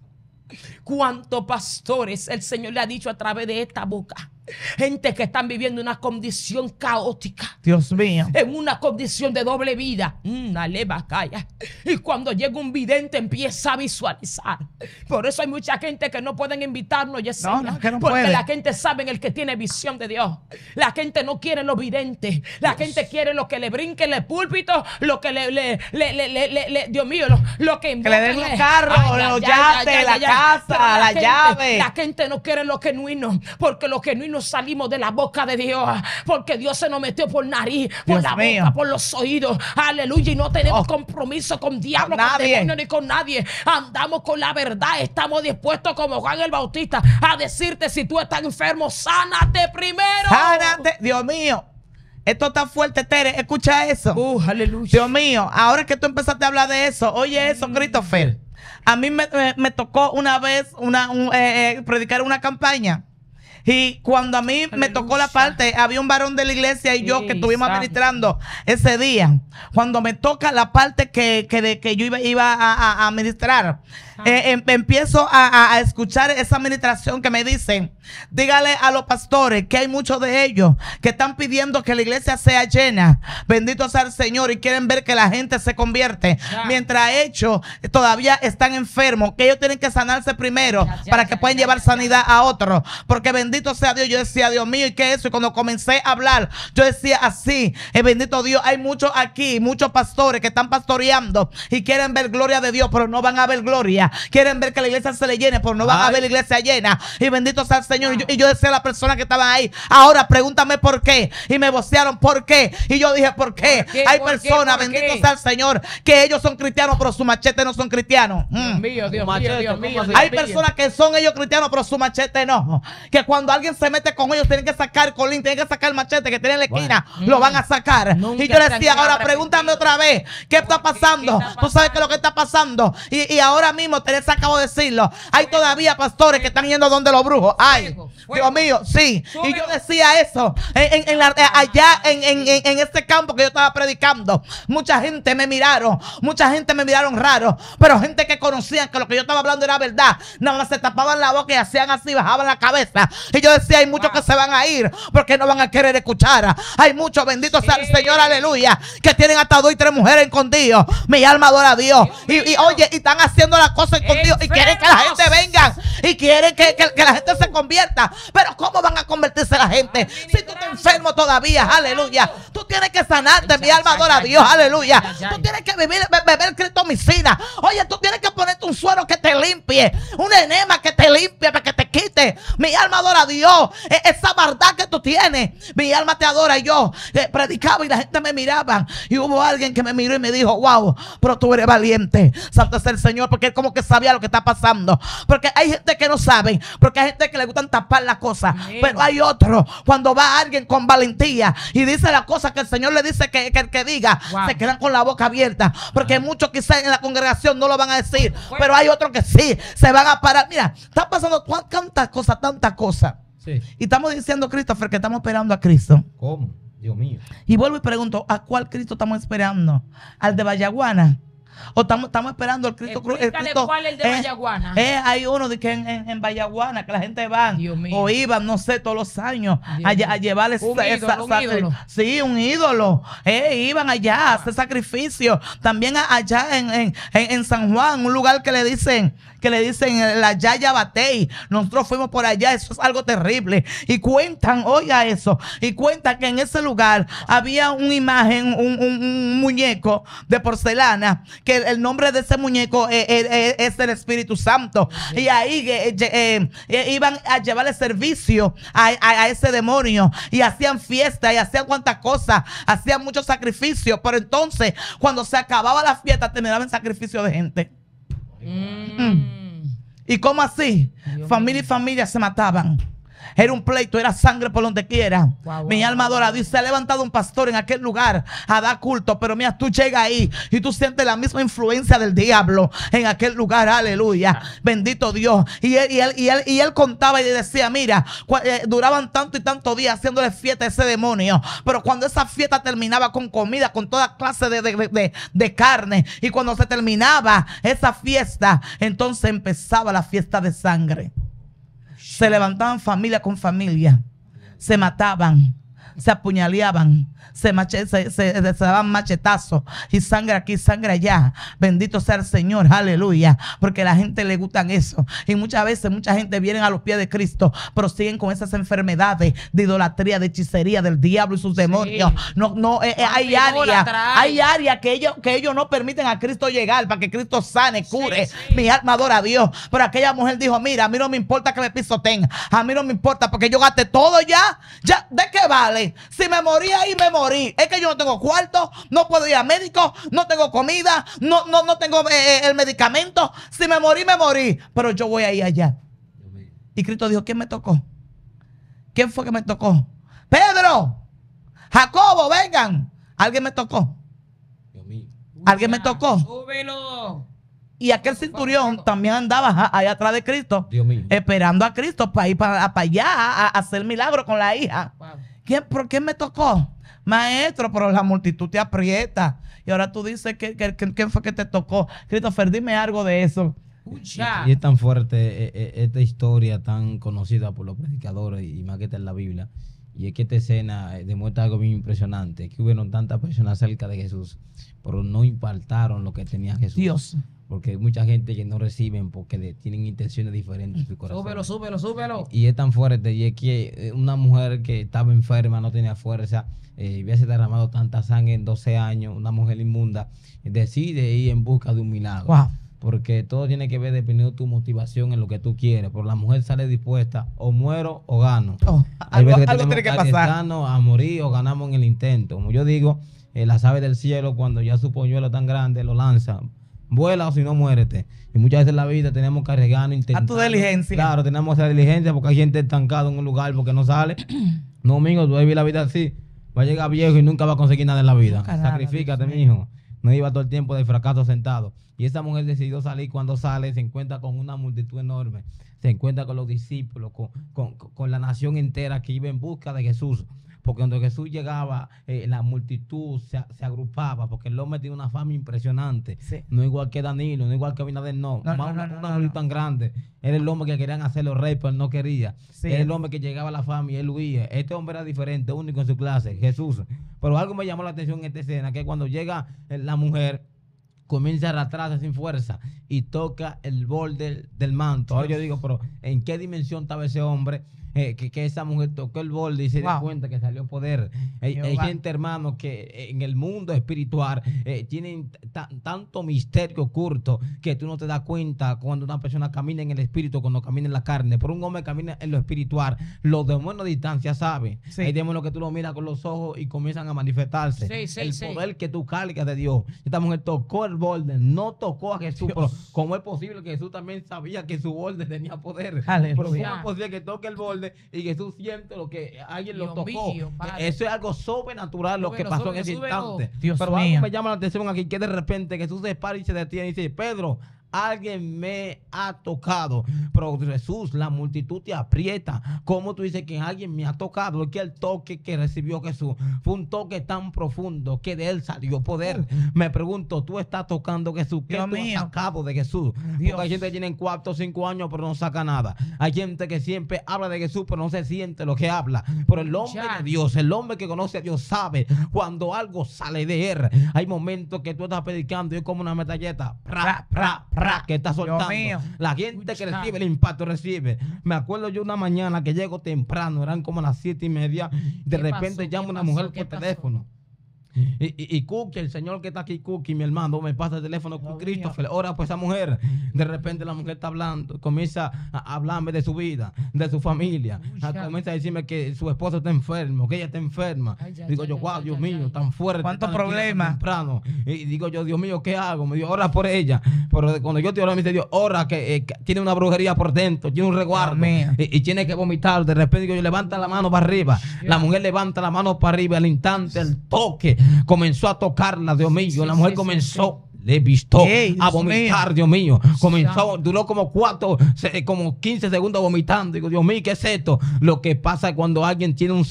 cuántos pastores el Señor le ha dicho a través de esta boca. Gente que están viviendo una condición caótica. Dios mío. En una condición de doble vida. Una mm, Y cuando llega un vidente empieza a visualizar. Por eso hay mucha gente que no pueden invitarnos, Yesenia, no, Porque la gente sabe en el que tiene visión de Dios. La gente no quiere los videntes. La gente quiere lo que le brinque el púlpito, lo que le, le, Dios mío, lo, que le den los carros, los yates, la casa, la, llave. La gente no quiere lo genuino, porque lo genuino salimos de la boca de Dios, porque Dios se nos metió por nariz, por la boca, por los oídos. Aleluya, y no tenemos oh. compromiso con diablo, con, ni con nadie. Andamos con la verdad, estamos dispuestos como Juan el Bautista a decirte si tú estás enfermo, sánate primero. Sánate, Dios mío. Esto está fuerte, Tere. Escucha eso. Uh, Dios mío, ahora que tú empezaste a hablar de eso, oye eso, mm. Christopher. A mí eh, me, tocó una vez una, eh, eh, predicar una campaña y cuando a mí me tocó la parte, había un varón de la iglesia y yo que estuvimos administrando ese día. Cuando me toca la parte que, que, yo iba, a, administrar, eh, em, empiezo a, escuchar esa administración que me dicen, dígale a los pastores que hay muchos de ellos que están pidiendo que la iglesia sea llena. Bendito sea el Señor y quieren ver que la gente se convierte. Mientras ellos todavía están enfermos, que ellos tienen que sanarse primero para que puedan llevar sanidad a otros. Porque bendito bendito sea Dios. Yo decía, Dios mío, ¿y qué es eso? Y cuando comencé a hablar, yo decía así, es eh, bendito Dios, hay muchos aquí, muchos pastores que están pastoreando y quieren ver gloria de Dios, pero no van a ver gloria. Quieren ver que la iglesia se le llene, pero no van a ver la iglesia llena. Y bendito sea el Señor. Y yo, decía a la persona que estaba ahí, ahora pregúntame por qué. Y me vocearon por qué. Y yo dije, ¿por qué? hay personas, bendito sea el Señor, que ellos son cristianos, pero su machete no son cristianos. Mm. hay personas que son ellos cristianos, pero su machete no. Que cuando cuando alguien se mete con ellos, tienen que sacar colín, tienen que sacar el machete que tienen en la esquina, lo van a mm. sacar. Y yo decía, ahora pregúntame otra vez, ¿qué está pasando? Tú sabes que lo que está pasando. Y, ahora mismo, te acabo de decirlo, hay todavía pastores que están yendo donde los brujos. Ay, Dios mío, sí. Y yo decía eso en, en eh, allá en, en este campo que yo estaba predicando. Mucha gente me miraron, mucha gente me miraron raro, pero gente que conocían que lo que yo estaba hablando era verdad. Nada más se tapaban la boca y hacían así, bajaban la cabeza. Y yo decía, hay muchos que se van a ir porque no van a querer escuchar. Hay muchos, bendito sea el Señor, aleluya, que tienen hasta dos y tres mujeres Dios. Mi alma adora a Dios. y, oye, y están haciendo las cosas Dios. y quieren que la gente venga y quieren que, la gente se convierta. Pero ¿cómo van a convertirse la gente si tú te enfermo todavía? Aleluya. Tú tienes que sanarte, mi alma adora a Dios. Aleluya. Tú tienes que vivir, beber cristomicina. Oye, tú tienes que ponerte un suero que te limpie, un enema que te limpie, para que te quite mi alma adora a Dios. Esa verdad que tú tienes, mi alma te adora. Y yo eh, predicaba y la gente me miraba. Y hubo alguien que me miró y me dijo, wow, pero tú eres valiente. Santo es el Señor, porque él como que sabía lo que está pasando. Porque hay gente que no sabe, porque hay gente que le gustan tapar las cosas. Pero hay otro, cuando va alguien con valentía y dice la cosa que el Señor le dice que, que, diga, se quedan con la boca abierta. Porque muchos quizás en la congregación no lo van a decir, pero hay otro que sí, se van a parar. Mira, está pasando cuántas cosas, tantas cosas. Y estamos diciendo, Christopher, que estamos esperando a Cristo. ¿Cómo? Dios mío. Y vuelvo y pregunto, ¿a cuál Cristo estamos esperando? ¿Al de Vallaguana? ¿O estamos, esperando al Cristo Cruz? cuál es el de Vallaguana. hay uno de que en, en, Vallaguana, que la gente va o iban, no sé, todos los años a, a, llevarles... Un Sí, un ídolo. Eh, iban allá a hacer sacrificio. También allá en, en, San Juan, un lugar que le dicen que le dicen la Yaya Batey. Nosotros fuimos por allá, eso es algo terrible. Y cuentan, oiga eso, y cuentan que en ese lugar había una imagen, un, muñeco de porcelana, que el, nombre de ese muñeco e, e, e, es el Espíritu Santo. Y ahí eh, eh, iban a llevarle servicio a, ese demonio y hacían fiesta y hacían cuantas cosas, hacían muchos sacrificios, pero entonces cuando se acababa la fiesta terminaban sacrificio de gente. Mm. Mm. ¿Y cómo así? familia y familia se mataban era un pleito, era sangre por donde quiera. Mi alma adora, wow. se ha levantado un pastor en aquel lugar a dar culto, pero mira, tú llegas ahí y tú sientes la misma influencia del diablo en aquel lugar, aleluya, ah. bendito Dios. Y él, y y él, contaba y decía, mira, eh, duraban tanto y tanto días haciéndole fiesta a ese demonio, pero cuando esa fiesta terminaba con comida, con toda clase de, de carne, y cuando se terminaba esa fiesta, entonces empezaba la fiesta de sangre se levantaban familia con familia, se mataban, se apuñaleaban, se, daban machetazos y sangre aquí, sangre allá. Bendito sea el Señor, aleluya. Porque a la gente le gustan eso. Y muchas veces mucha gente viene a los pies de Cristo, pero siguen con esas enfermedades de idolatría, de hechicería, del diablo y sus demonios. No, no, eh, eh, hay áreas, hay áreas que ellos, que ellos no permiten a Cristo llegar para que Cristo sane, cure. Mi alma adora a Dios. Pero aquella mujer dijo: Mira, a mí no me importa que me pisoteen, a mí no me importa porque yo gasté todo ya. ya ¿De qué vale? Si me moría y me morir. Es que yo no tengo cuarto, no puedo ir a médico, no tengo comida, no, no, no tengo eh, eh, el medicamento. Si me morí, me morí. Pero yo voy a ir allá. Y Cristo dijo, ¿quién me tocó? ¿Quién fue que me tocó? Pedro, Jacobo, vengan. Alguien me tocó. Alguien me tocó. Y aquel centurión también andaba allá atrás de Cristo, esperando a Cristo para ir para, allá a, hacer milagro con la hija. ¿Quién, ¿Por qué me tocó? Maestro, pero la multitud te aprieta. Y ahora tú dices, que, ¿quién fue que te tocó? Christopher, dime algo de eso. Y, es tan fuerte eh, eh, eh, esta historia tan conocida por los predicadores y más que está en la Biblia. Y es que esta escena demuestra algo bien impresionante, que hubieron tantas personas cerca de Jesús, pero no impactaron lo que tenía Jesús. Dios porque hay mucha gente que no reciben porque tienen intenciones diferentes en su corazón. Súbelo, súbelo, súbelo. Y, es tan fuerte, y es que eh, una mujer que estaba enferma, no tenía fuerza, hubiese eh, derramado tanta sangre en 12 años, una mujer inmunda, decide ir en busca de un milagro. Porque todo tiene que ver dependiendo de tu motivación en lo que tú quieres. Pero la mujer sale dispuesta, o muero o gano. Oh, algo, tiene que pasar. A morir o ganamos en el intento. Como yo digo, la eh, las aves del cielo, cuando ya su poñuelo tan grande, lo lanzan vuela o si no, muérete. Y muchas veces en la vida tenemos que arriesgarnos, A tu diligencia. Claro, tenemos esa diligencia porque hay gente estancada en un lugar porque no sale. no, amigo, tú vivir la vida así. Va a llegar viejo y nunca va a conseguir nada en la vida. Sacrificate, Sacrifícate, mi hijo. No iba todo el tiempo de fracaso sentado. Y esa mujer decidió salir. Cuando sale, se encuentra con una multitud enorme. Se encuentra con los discípulos, con, con la nación entera que iba en busca de Jesús porque cuando Jesús llegaba, eh, la multitud se, se, agrupaba, porque el hombre tenía una fama impresionante. No igual que Danilo, no igual que Abinader, no. no, Más una, tan grande. Era el hombre que querían hacerlo rey, pero él no quería. Era el hombre que llegaba a la fama y él huía. Este hombre era diferente, único en su clase, Jesús. Pero algo me llamó la atención en esta escena, que cuando llega eh, la mujer, comienza a arrastrarse sin fuerza y toca el borde del, del manto. Ahora yo digo, pero ¿en qué dimensión estaba ese hombre? Eh, que, esa mujer tocó el borde y se da dio cuenta que salió poder. Hay, gente, hermano, que eh, en el mundo espiritual eh, tienen tanto misterio oculto que tú no te das cuenta cuando una persona camina en el espíritu, cuando camina en la carne. Por un hombre camina en lo espiritual, los demonios a distancia saben. Hay demonios que tú lo miras con los ojos y comienzan a manifestarse. el poder que tú cargas de Dios. Esta mujer tocó el borde, no tocó a Jesús. ¿Cómo es posible que Jesús también sabía que su borde tenía poder? ¿cómo es posible que toque el borde? Y que tú sientes lo que alguien lo tocó. E, eso es algo sobrenatural lo que pasó en ese instante. Pero algo me llama la atención aquí que de repente Jesús se para y se detiene y dice, Pedro, alguien me ha tocado. Pero Jesús, la multitud te aprieta. Como tú dices que alguien me ha tocado? Es que el toque que recibió Jesús fue un toque tan profundo que de él salió poder. Uh. Me pregunto, tú estás tocando Jesús. ¿Qué tú has sacado de Jesús? hay gente que tiene cuatro o cinco años, pero no saca nada. Hay gente que siempre habla de Jesús, pero no se siente lo que habla. Pero el hombre de Dios, el hombre que conoce a Dios, sabe cuando algo sale de él. Hay momentos que tú estás predicando y es como una metalleta que está soltando. La gente que recibe el impacto recibe. Me acuerdo yo una mañana que llego temprano, eran como las siete y media, de repente llama una mujer por teléfono. Y, y, Cookie, el señor que está aquí, Cookie, mi hermano, me pasa el teléfono con Christopher, ora por esa mujer. De repente la mujer está hablando, comienza a hablarme de su vida, de su familia. Ah, comienza a decirme que su esposo está enfermo, que ella está enferma. digo yo, wow, Dios mío, tan fuerte. ¿Cuántos problemas? Temprano. Y digo yo, Dios mío, ¿qué hago? Me dijo, ora por ella. Pero cuando yo te oro, me dice Dios, ora, eh, que, tiene una brujería por dentro, tiene un reguardo y, tiene que vomitar. De repente digo yo, levanta la mano para arriba. La mujer levanta la mano para arriba, al instante, el toque comenzó a tocarla, Dios mío. La mujer comenzó le visto a vomitar, Dios mío. Comenzó, duró como cuatro, como 15 segundos vomitando. Digo, Dios mío, ¿qué es esto? Lo que pasa cuando alguien tiene un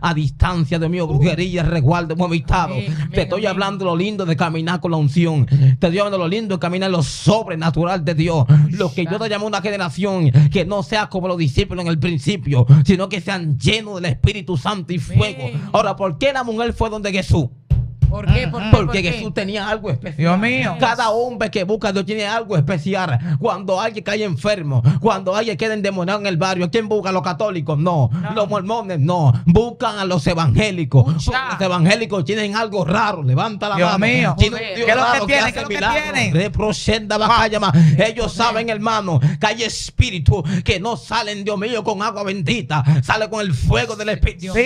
a distancia, Dios mío, uh. brujería, resguardo, vomitado. te estoy hablando lo lindo de caminar con la unción. Te estoy hablando lo lindo de caminar lo sobrenatural de Dios. Lo que yo te llamo una generación que no sea como los discípulos en el principio, sino que sean llenos del Espíritu Santo y fuego. Ahora, ¿por qué la mujer fue donde Jesús? ¿Por qué? Porque Jesús tenía algo especial. Dios mío. Cada hombre que busca Dios tiene algo especial. Cuando alguien cae enfermo, cuando alguien queda endemoniado en el barrio, ¿quién busca? ¿Los católicos? No. Los mormones? No. Buscan a los evangélicos. Los evangélicos tienen algo raro. Levanta la mano. Dios mío. ¿Qué es lo que tienen? ¿Qué es lo que tienen? Ah. Ellos saben, hermano, que hay espíritus que no salen, Dios mío, con agua bendita. Sale con el fuego del Espíritu. Sí.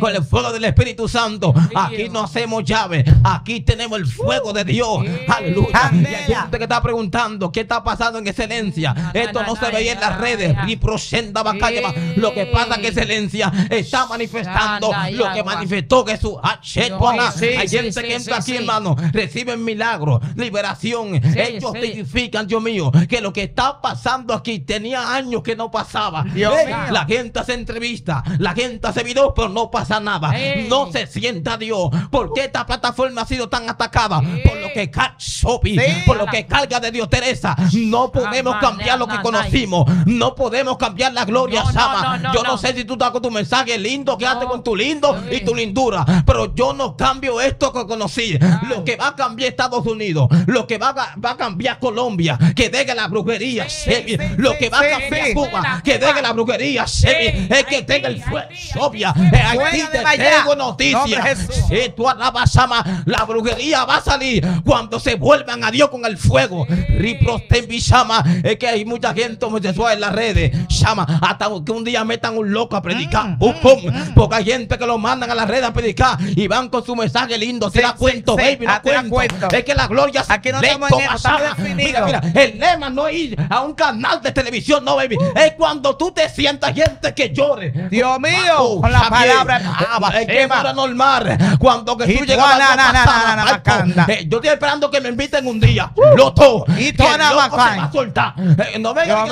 con el fuego del Espíritu Santo. Aquí no se llave. Aquí tenemos el fuego de uh, Dios. Aleluya. que está preguntando qué está pasando en excelencia. Esto no se veía en las redes. Y prosenda bacalla. Lo que pasa que excelencia está manifestando lo que manifestó Jesús. Ah, hay gente que entra aquí, hermano. Reciben milagros, liberación. Ellos significan, Dios mío, que lo que está pasando aquí tenía años que no pasaba. La gente se entrevista, la gente se videos, pero no pasa nada. No se sienta Dios. ¿Por qué esta plataforma ha sido tan atacada? Por lo que por lo que carga de Dios Teresa. No podemos cambiar lo que conocimos. No podemos cambiar la gloria, Sama. Yo no sé si tú estás con tu mensaje lindo, quédate con tu lindo y tu lindura. Pero yo no cambio esto que conocí. Ah. Lo que va a cambiar Estados Unidos, lo que va a, cambiar Colombia, que deje la brujería, Lo que va a cambiar Cuba, que deje la brujería, Es que tenga el fuego, Sobia. Aquí te tengo noticias. tú la brujería va a salir cuando se vuelvan a Dios con el fuego. Riprostembishama. Es que hay mucha gente en las redes. Llama hasta que un día metan un loco a predicar. Mm, pum, mm, mm. Porque hay gente que lo mandan a las redes a predicar y van con su mensaje lindo. Se da cuento, baby. Ah, es que la gloria Aquí no el lema no es ir a un canal de televisión, no, baby. Es cuando tú te sientas gente que llore. Dios mío, con la palabra. Ah, es que es normal. Cuando yo estoy esperando que me inviten un día. Loto. Y tú ah, no más. Eh, no me digas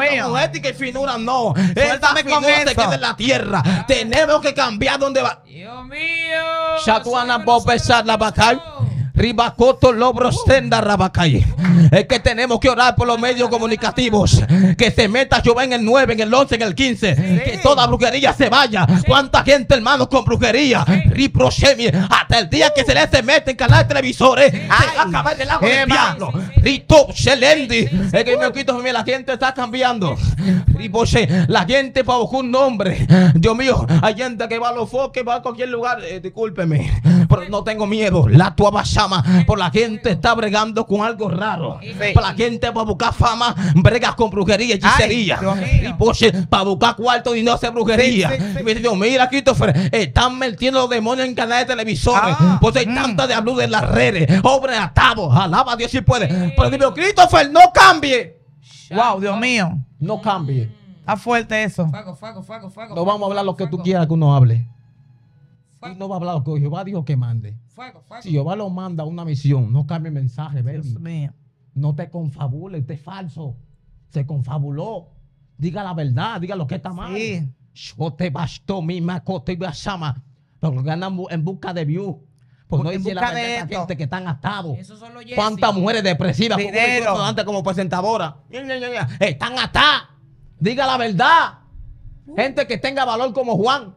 que con y no. Esta finura se quede en la tierra. Tenemos que cambiar donde va. Dios mío. la Bacal. Ribacoto Lobros oh. Rabacay. Es que tenemos que orar por los medios comunicativos. Que se meta Jehová en el 9, en el 11, en el 15. Que toda brujería se vaya. ¿Cuánta gente, hermano con brujería? Sí. Hasta el día que se le se mete en canal de televisores. Se va a acabar del agua del diablo. Rito Es que me quito, la gente está cambiando. Riproche. La gente para buscar un nombre. Dios mío, hay gente que va a los foques, va a cualquier lugar. Eh, discúlpeme, pero no tengo miedo. La basada por la gente está bregando con algo raro. Por la gente para buscar fama, bregas con brujería y hechicería. Y poche para buscar cuarto y no hacer brujería. Dios, mira, Christopher, están metiendo los demonios en canales de televisores. Ah, pues hay mm. tanta de hablar en las redes. Obras atavos, alaba a Dios si puede. Pero digo, Christopher, no cambie. Wow, Dios mío. No cambie. Está fuerte eso. No vamos a hablar lo que tú quieras que uno hable no va a hablar, Jehová dijo que mande. Si Jehová lo manda a una misión, no cambie el mensaje, No te confabule, este es falso. Se confabuló. Diga la verdad, diga lo que está mal. Yo te bastó, mi macote y Pero ganan en busca de view. Pues no dice la de gente que están atados. ¿Cuántas mujeres depresivas? Como antes como presentadora. Están atadas. Diga la verdad. Uh. Gente que tenga valor como Juan.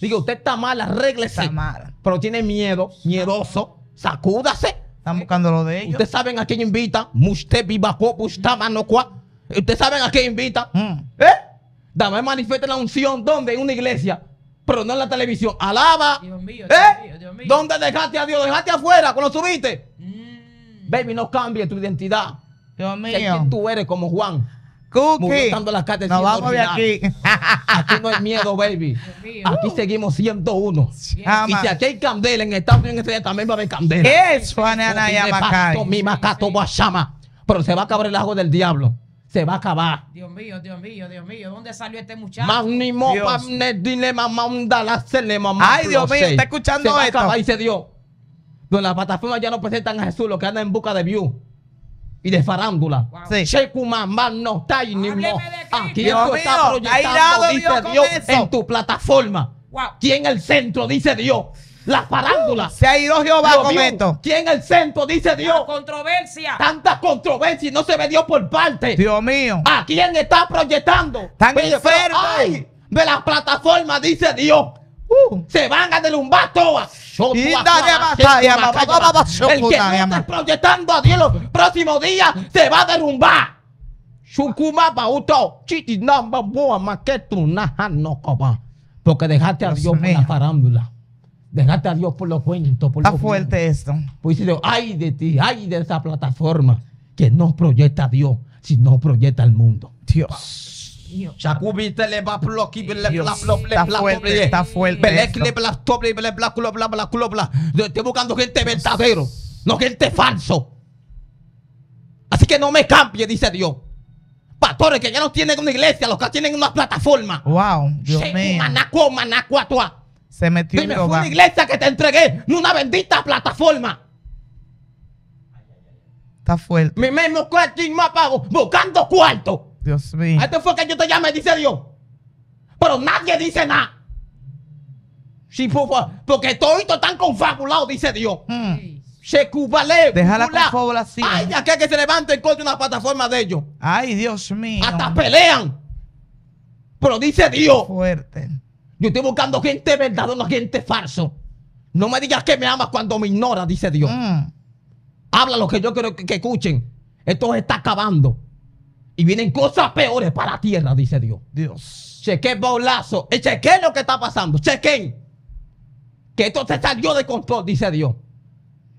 Digo, usted está mal, arréglese. Está Pero tiene miedo, miedoso, sacúdase. Están buscando lo de ellos. Ustedes saben a quién invita. Usted viva, Ustedes saben a quién invita. Mm. ¿Eh? Dame manifiesta la unción. ¿Dónde? En una iglesia. Pero no en la televisión. Alaba. ¿Eh? ¿Dónde dejaste a Dios? Dejaste afuera cuando subiste. Mm. Baby, no cambie tu identidad. Dios mío. Que tú eres como Juan. Cookie. vamos de aquí. aquí no hay miedo, baby. Aquí seguimos 101. uno Y si aquí hay candela en Estados Unidos también va a haber candela. Es Mi Pero se va a acabar el ajo del diablo. Se va a acabar. Dios mío, Dios mío, Dios mío. ¿Dónde salió este muchacho? Ay, Dios mío, está escuchando esto. A acabar y se dio. Donde las plataformas ya no presentan a Jesús, los que andan en busca de view y de farándula. Wow. Sí. no está ni Aquí está proyectando, dice Dios, en tu plataforma. Wow. en el centro? Dice Dios. La farándula. se ha ido Jehová con el centro? Dice Dios. controversia. Tanta controversia y no se me dio por parte. Dios mío. ¿A quién está proyectando? Tan enfermo. de la plataforma, dice Dios. Uh, se van a derrumbar todas. El que no proyectando a Dios los próximos se va a derrumbar. no Porque dejaste a Dios por la farándula. Dejaste a Dios por los cuentos. Por Está fuerte esto. Pues ay de ti, ay de esa plataforma que no proyecta a Dios, sino proyecta al mundo. Dios. Yo está fuerte. Estoy buscando gente verdadero, no gente falso. Así que no me cambie, dice Dios. Pastores que ya no tienen una iglesia, los que tienen una plataforma. Wow, Dios mío. Se metió en fue una iglesia que te entregué, una bendita plataforma. Está fuerte. Mi mismo cuarto y más pago, buscando cuarto. Dios mío. Esto fue que yo te llame, dice Dios. Pero nadie dice nada. porque todos están confabulados, dice Dios. Hmm. Se cubale. Deja la confabulación. Ay, ya que se levante en contra una plataforma de ellos. Ay, Dios mío. Hasta pelean. Pero dice Dios. Fuerte. Yo estoy buscando gente verdadera, no gente falso. No me digas que me amas cuando me ignora, dice Dios. Hmm. Habla lo que yo quiero que, escuchen. Esto está acabando y vienen cosas peores para la tierra, dice Dios. Dios. Chequen qué eh, Chequen lo que está pasando. Chequen. Que esto se salió de control, dice Dios.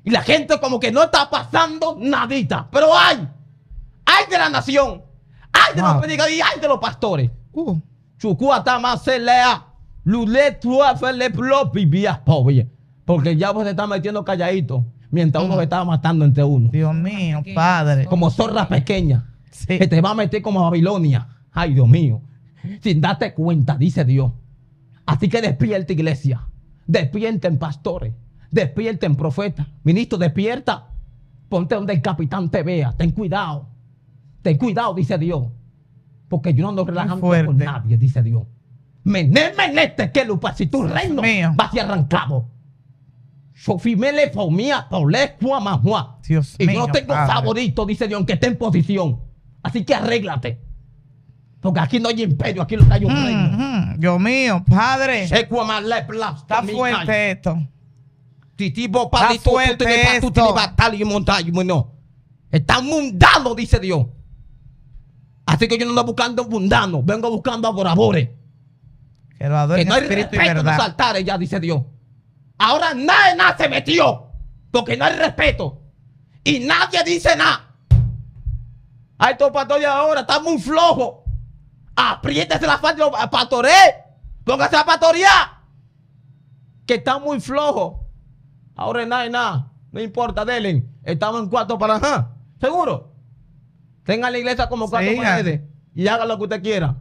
Y la gente como que no está pasando nadita. Pero hay. Hay de la nación. Hay de los predicadores y hay de los pastores. pobres. Uh. Porque ya vos te estás metiendo calladito mientras uno se estaba matando entre uno. Dios mío, padre. Como zorras pequeñas. Que te va a meter como Babilonia. Ay, Dios mío. Sin darte cuenta, dice Dios. Así que despierta, iglesia. Despierten, pastores. Despierten, profetas. Ministro, despierta. Ponte donde el capitán te vea. Ten cuidado. Ten cuidado, dice Dios. Porque yo no ando relajando con nadie, dice Dios. Mené, menete, que lupa, si tu reino va a ser arrancado. Sofimele, fomía, Y no tengo favorito, dice Dios, aunque esté en posición. Así que arréglate. Porque aquí no hay imperio, aquí lo hay un mm, reino. Mm, Dios mío, padre. Está fuerte esto. Está fuerte esto. Está mundano, dice Dios. Así que yo no ando buscando mundano, vengo buscando adoradores. Que, que no hay espíritu respeto y verdad. En los altares, ya dice Dios. Ahora nadie, nadie se metió, porque no hay respeto. Y nadie dice nada. Ay, estos pastores ahora está muy flojo. Apriétese la falda patore, pastoré. Póngase a pastorear. Que está muy flojo. Ahora nada, nada. No importa, Delen. Estamos en cuatro para ¿Seguro? Tenga la iglesia como cuatro paredes y haga lo que usted quiera.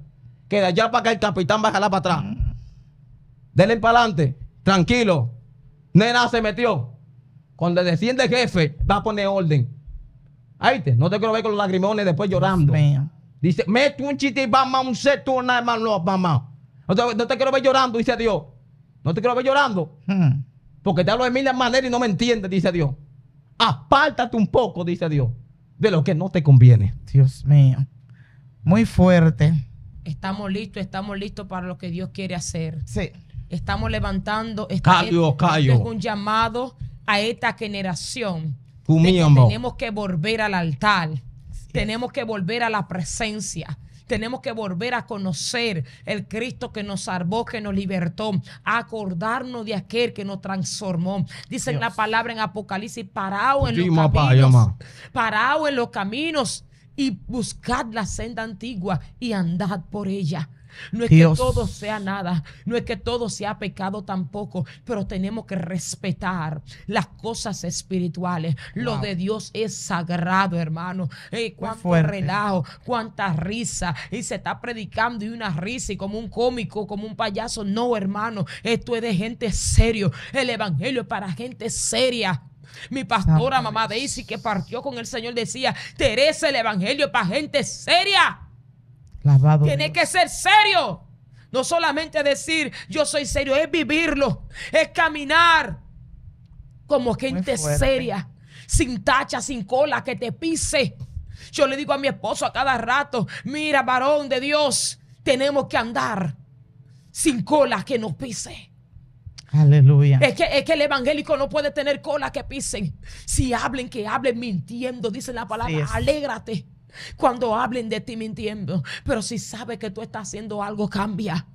Que de allá para acá el capitán va a para atrás. Mm. Delen para adelante. Tranquilo. Nena se metió. Cuando desciende el jefe, va a poner orden te, no te quiero ver con los lagrimones después llorando. Dice, mete un chiste y vamos un setuna, una mamá. No te, no te quiero ver llorando, dice Dios. No te quiero ver llorando. Hmm. Porque te hablo de mil maneras y no me entiendes, dice Dios. Apártate un poco, dice Dios, de lo que no te conviene. Dios mío. Muy fuerte. Estamos listos, estamos listos para lo que Dios quiere hacer. Sí. Estamos levantando. callo, un llamado a esta generación tenemos que volver al altar, tenemos que volver a la presencia. Tenemos que volver a conocer el Cristo que nos salvó, que nos libertó, a acordarnos de aquel que nos transformó. Dice la palabra en Apocalipsis, parado en los caminos, parado en los caminos y buscad la senda antigua y andad por ella. No es que todo sea nada, no es que todo sea pecado tampoco, pero tenemos que respetar las cosas espirituales. Lo de Dios es sagrado, hermano. Eh, cuánto relajo, cuánta risa. Y se está predicando y una risa y como un cómico, como un payaso. No, hermano, esto es de gente serio. El evangelio es para gente seria. Mi pastora, mamá Daisy, que partió con el Señor, decía, Teresa, el Evangelio para gente seria. Lavado. Tiene que ser serio. No solamente decir yo soy serio, es vivirlo, es caminar como gente seria, sin tacha, sin cola, que te pise. Yo le digo a mi esposo a cada rato, mira, varón de Dios, tenemos que andar sin cola que nos pise. Aleluya. Es que, el evangélico no puede tener cola que pisen. Si hablen, que hablen mintiendo, dice la palabra, alégrate. Cuando hablen de ti mintiendo. Pero si sabes que tú estás haciendo algo, cambia.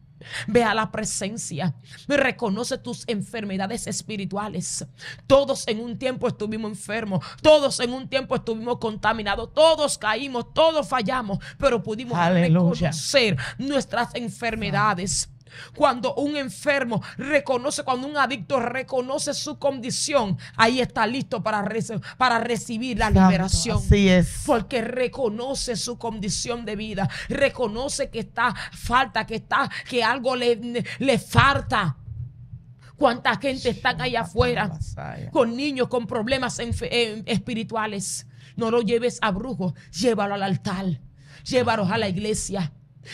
Ve a la presencia. Reconoce tus enfermedades espirituales. Todos en un tiempo estuvimos enfermos. Todos en un tiempo estuvimos contaminados. Todos caímos. Todos fallamos. Pero pudimos reconocer nuestras enfermedades. Cuando un enfermo reconoce, cuando un adicto reconoce su condición, ahí está listo para, para recibir la liberación. Así es. Porque reconoce su condición de vida, reconoce que está falta, que está, que algo le, le falta. ¿Cuánta gente están allá afuera con niños con problemas espirituales? No lo lleves a brujos, llévalo al altar, llévalos a la iglesia.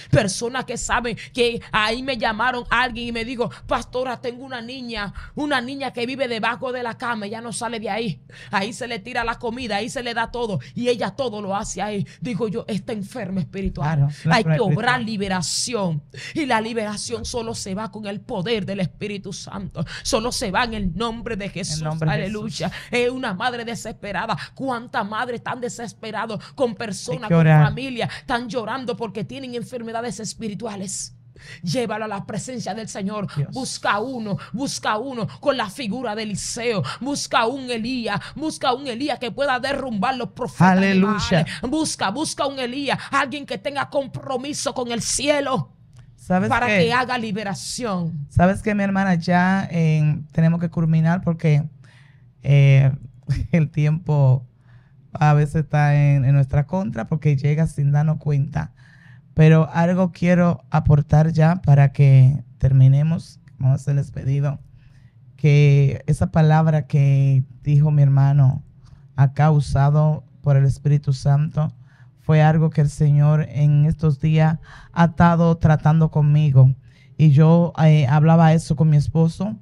Personas que saben que ahí me llamaron alguien y me dijo, pastora, tengo una niña, una niña que vive debajo de la cama, ya no sale de ahí. Ahí se le tira la comida, ahí se le da todo y ella todo lo hace ahí. Digo yo, está enferma espiritual. Hay que obrar liberación y la liberación solo se va con el poder del Espíritu Santo. Solo se va en el nombre de Jesús. Aleluya. Es una madre desesperada. ¿Cuántas madres están desesperadas con personas, con familia, están llorando porque tienen enfermedades enfermedades espirituales. Llévalo a la presencia del Señor. Busca uno, busca uno con la figura de Eliseo. Busca un Elías, busca un Elías que pueda derrumbar los profetas. Aleluya. Busca, busca un Elías, alguien que tenga compromiso con el cielo. para que haga liberación. Sabes que mi hermana ya eh, tenemos que culminar porque eh, el tiempo a veces está en nuestra contra porque llega sin darnos cuenta. Pero algo quiero aportar ya para que terminemos. Vamos a el despedido, que esa palabra que dijo mi hermano acá usado por el Espíritu Santo fue algo que el Señor en estos días ha estado tratando conmigo. Y yo eh, hablaba eso con mi esposo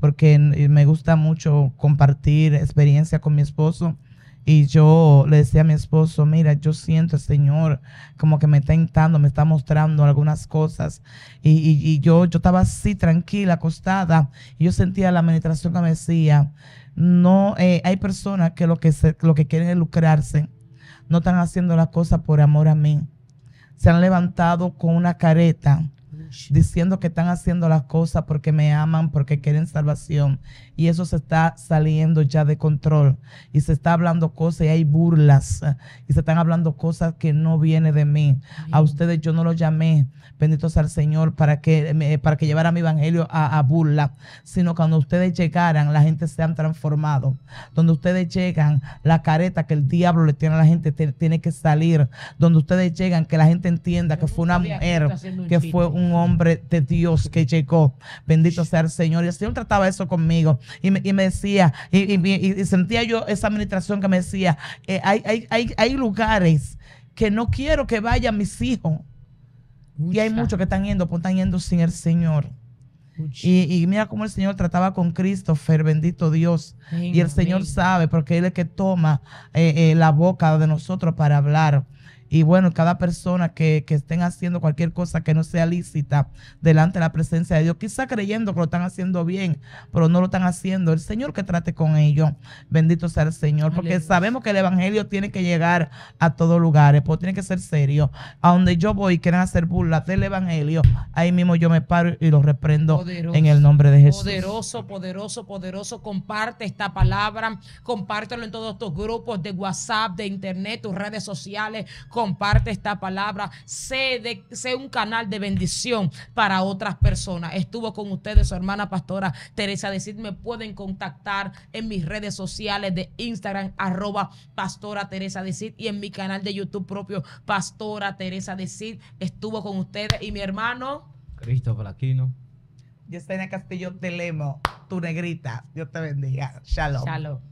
porque me gusta mucho compartir experiencia con mi esposo y yo le decía a mi esposo, mira, yo siento, Señor, como que me está intentando, me está mostrando algunas cosas. Y, yo, yo estaba así tranquila, acostada, y yo sentía la administración que me decía, no, eh, hay personas que lo que, lo que quieren es lucrarse, no están haciendo las cosas por amor a mí. Se han levantado con una careta diciendo que están haciendo las cosas porque me aman, porque quieren salvación. Y eso se está saliendo ya de control. Y se está hablando cosas y hay burlas. Y se están hablando cosas que no vienen de mí. A ustedes yo no los llamé, bendito sea el Señor, para que, para que llevara mi evangelio a, burla. Sino cuando ustedes llegaran, la gente se han transformado. Donde ustedes llegan, la careta que el diablo le tiene a la gente tiene que salir. Donde ustedes llegan, que la gente entienda que fue una mujer, que fue un hombre hombre de Dios que llegó. Bendito sea el Señor. Y el Señor trataba eso conmigo. Y me, decía, y, sentía yo esa administración que me decía, eh, hay, lugares que no quiero que vayan mis hijos. Y hay muchos que están yendo, pues están yendo sin el Señor. Y, mira cómo el Señor trataba con Christopher, bendito Dios. y el Señor sabe, porque Él es el que toma eh, eh, la boca de nosotros para hablar. Y bueno, cada persona que, estén haciendo cualquier cosa que no sea lícita delante de la presencia de Dios, quizá creyendo que lo están haciendo bien, pero no lo están haciendo, el Señor que trate con ellos. Bendito sea el Señor, porque sabemos que el Evangelio tiene que llegar a todos lugares, porque tiene que ser serio. A donde yo voy y quieren hacer burlas del Evangelio, ahí mismo yo me paro y lo reprendo en el nombre de Jesús. Poderoso, poderoso, poderoso. Comparte esta palabra, compártelo en todos tus grupos de WhatsApp, de internet, tus redes sociales comparte esta palabra, sé, un canal de bendición para otras personas. Estuvo con ustedes su hermana pastora Teresa. me pueden contactar en mis redes sociales de Instagram, arroba pastora Teresa Decid y en mi canal de YouTube propio, pastora Teresa Decid. Estuvo con ustedes y mi hermano. Cristóbal Aquino. el Castillo Telemo, tu negrita. Dios te bendiga. Shalom. Shalom.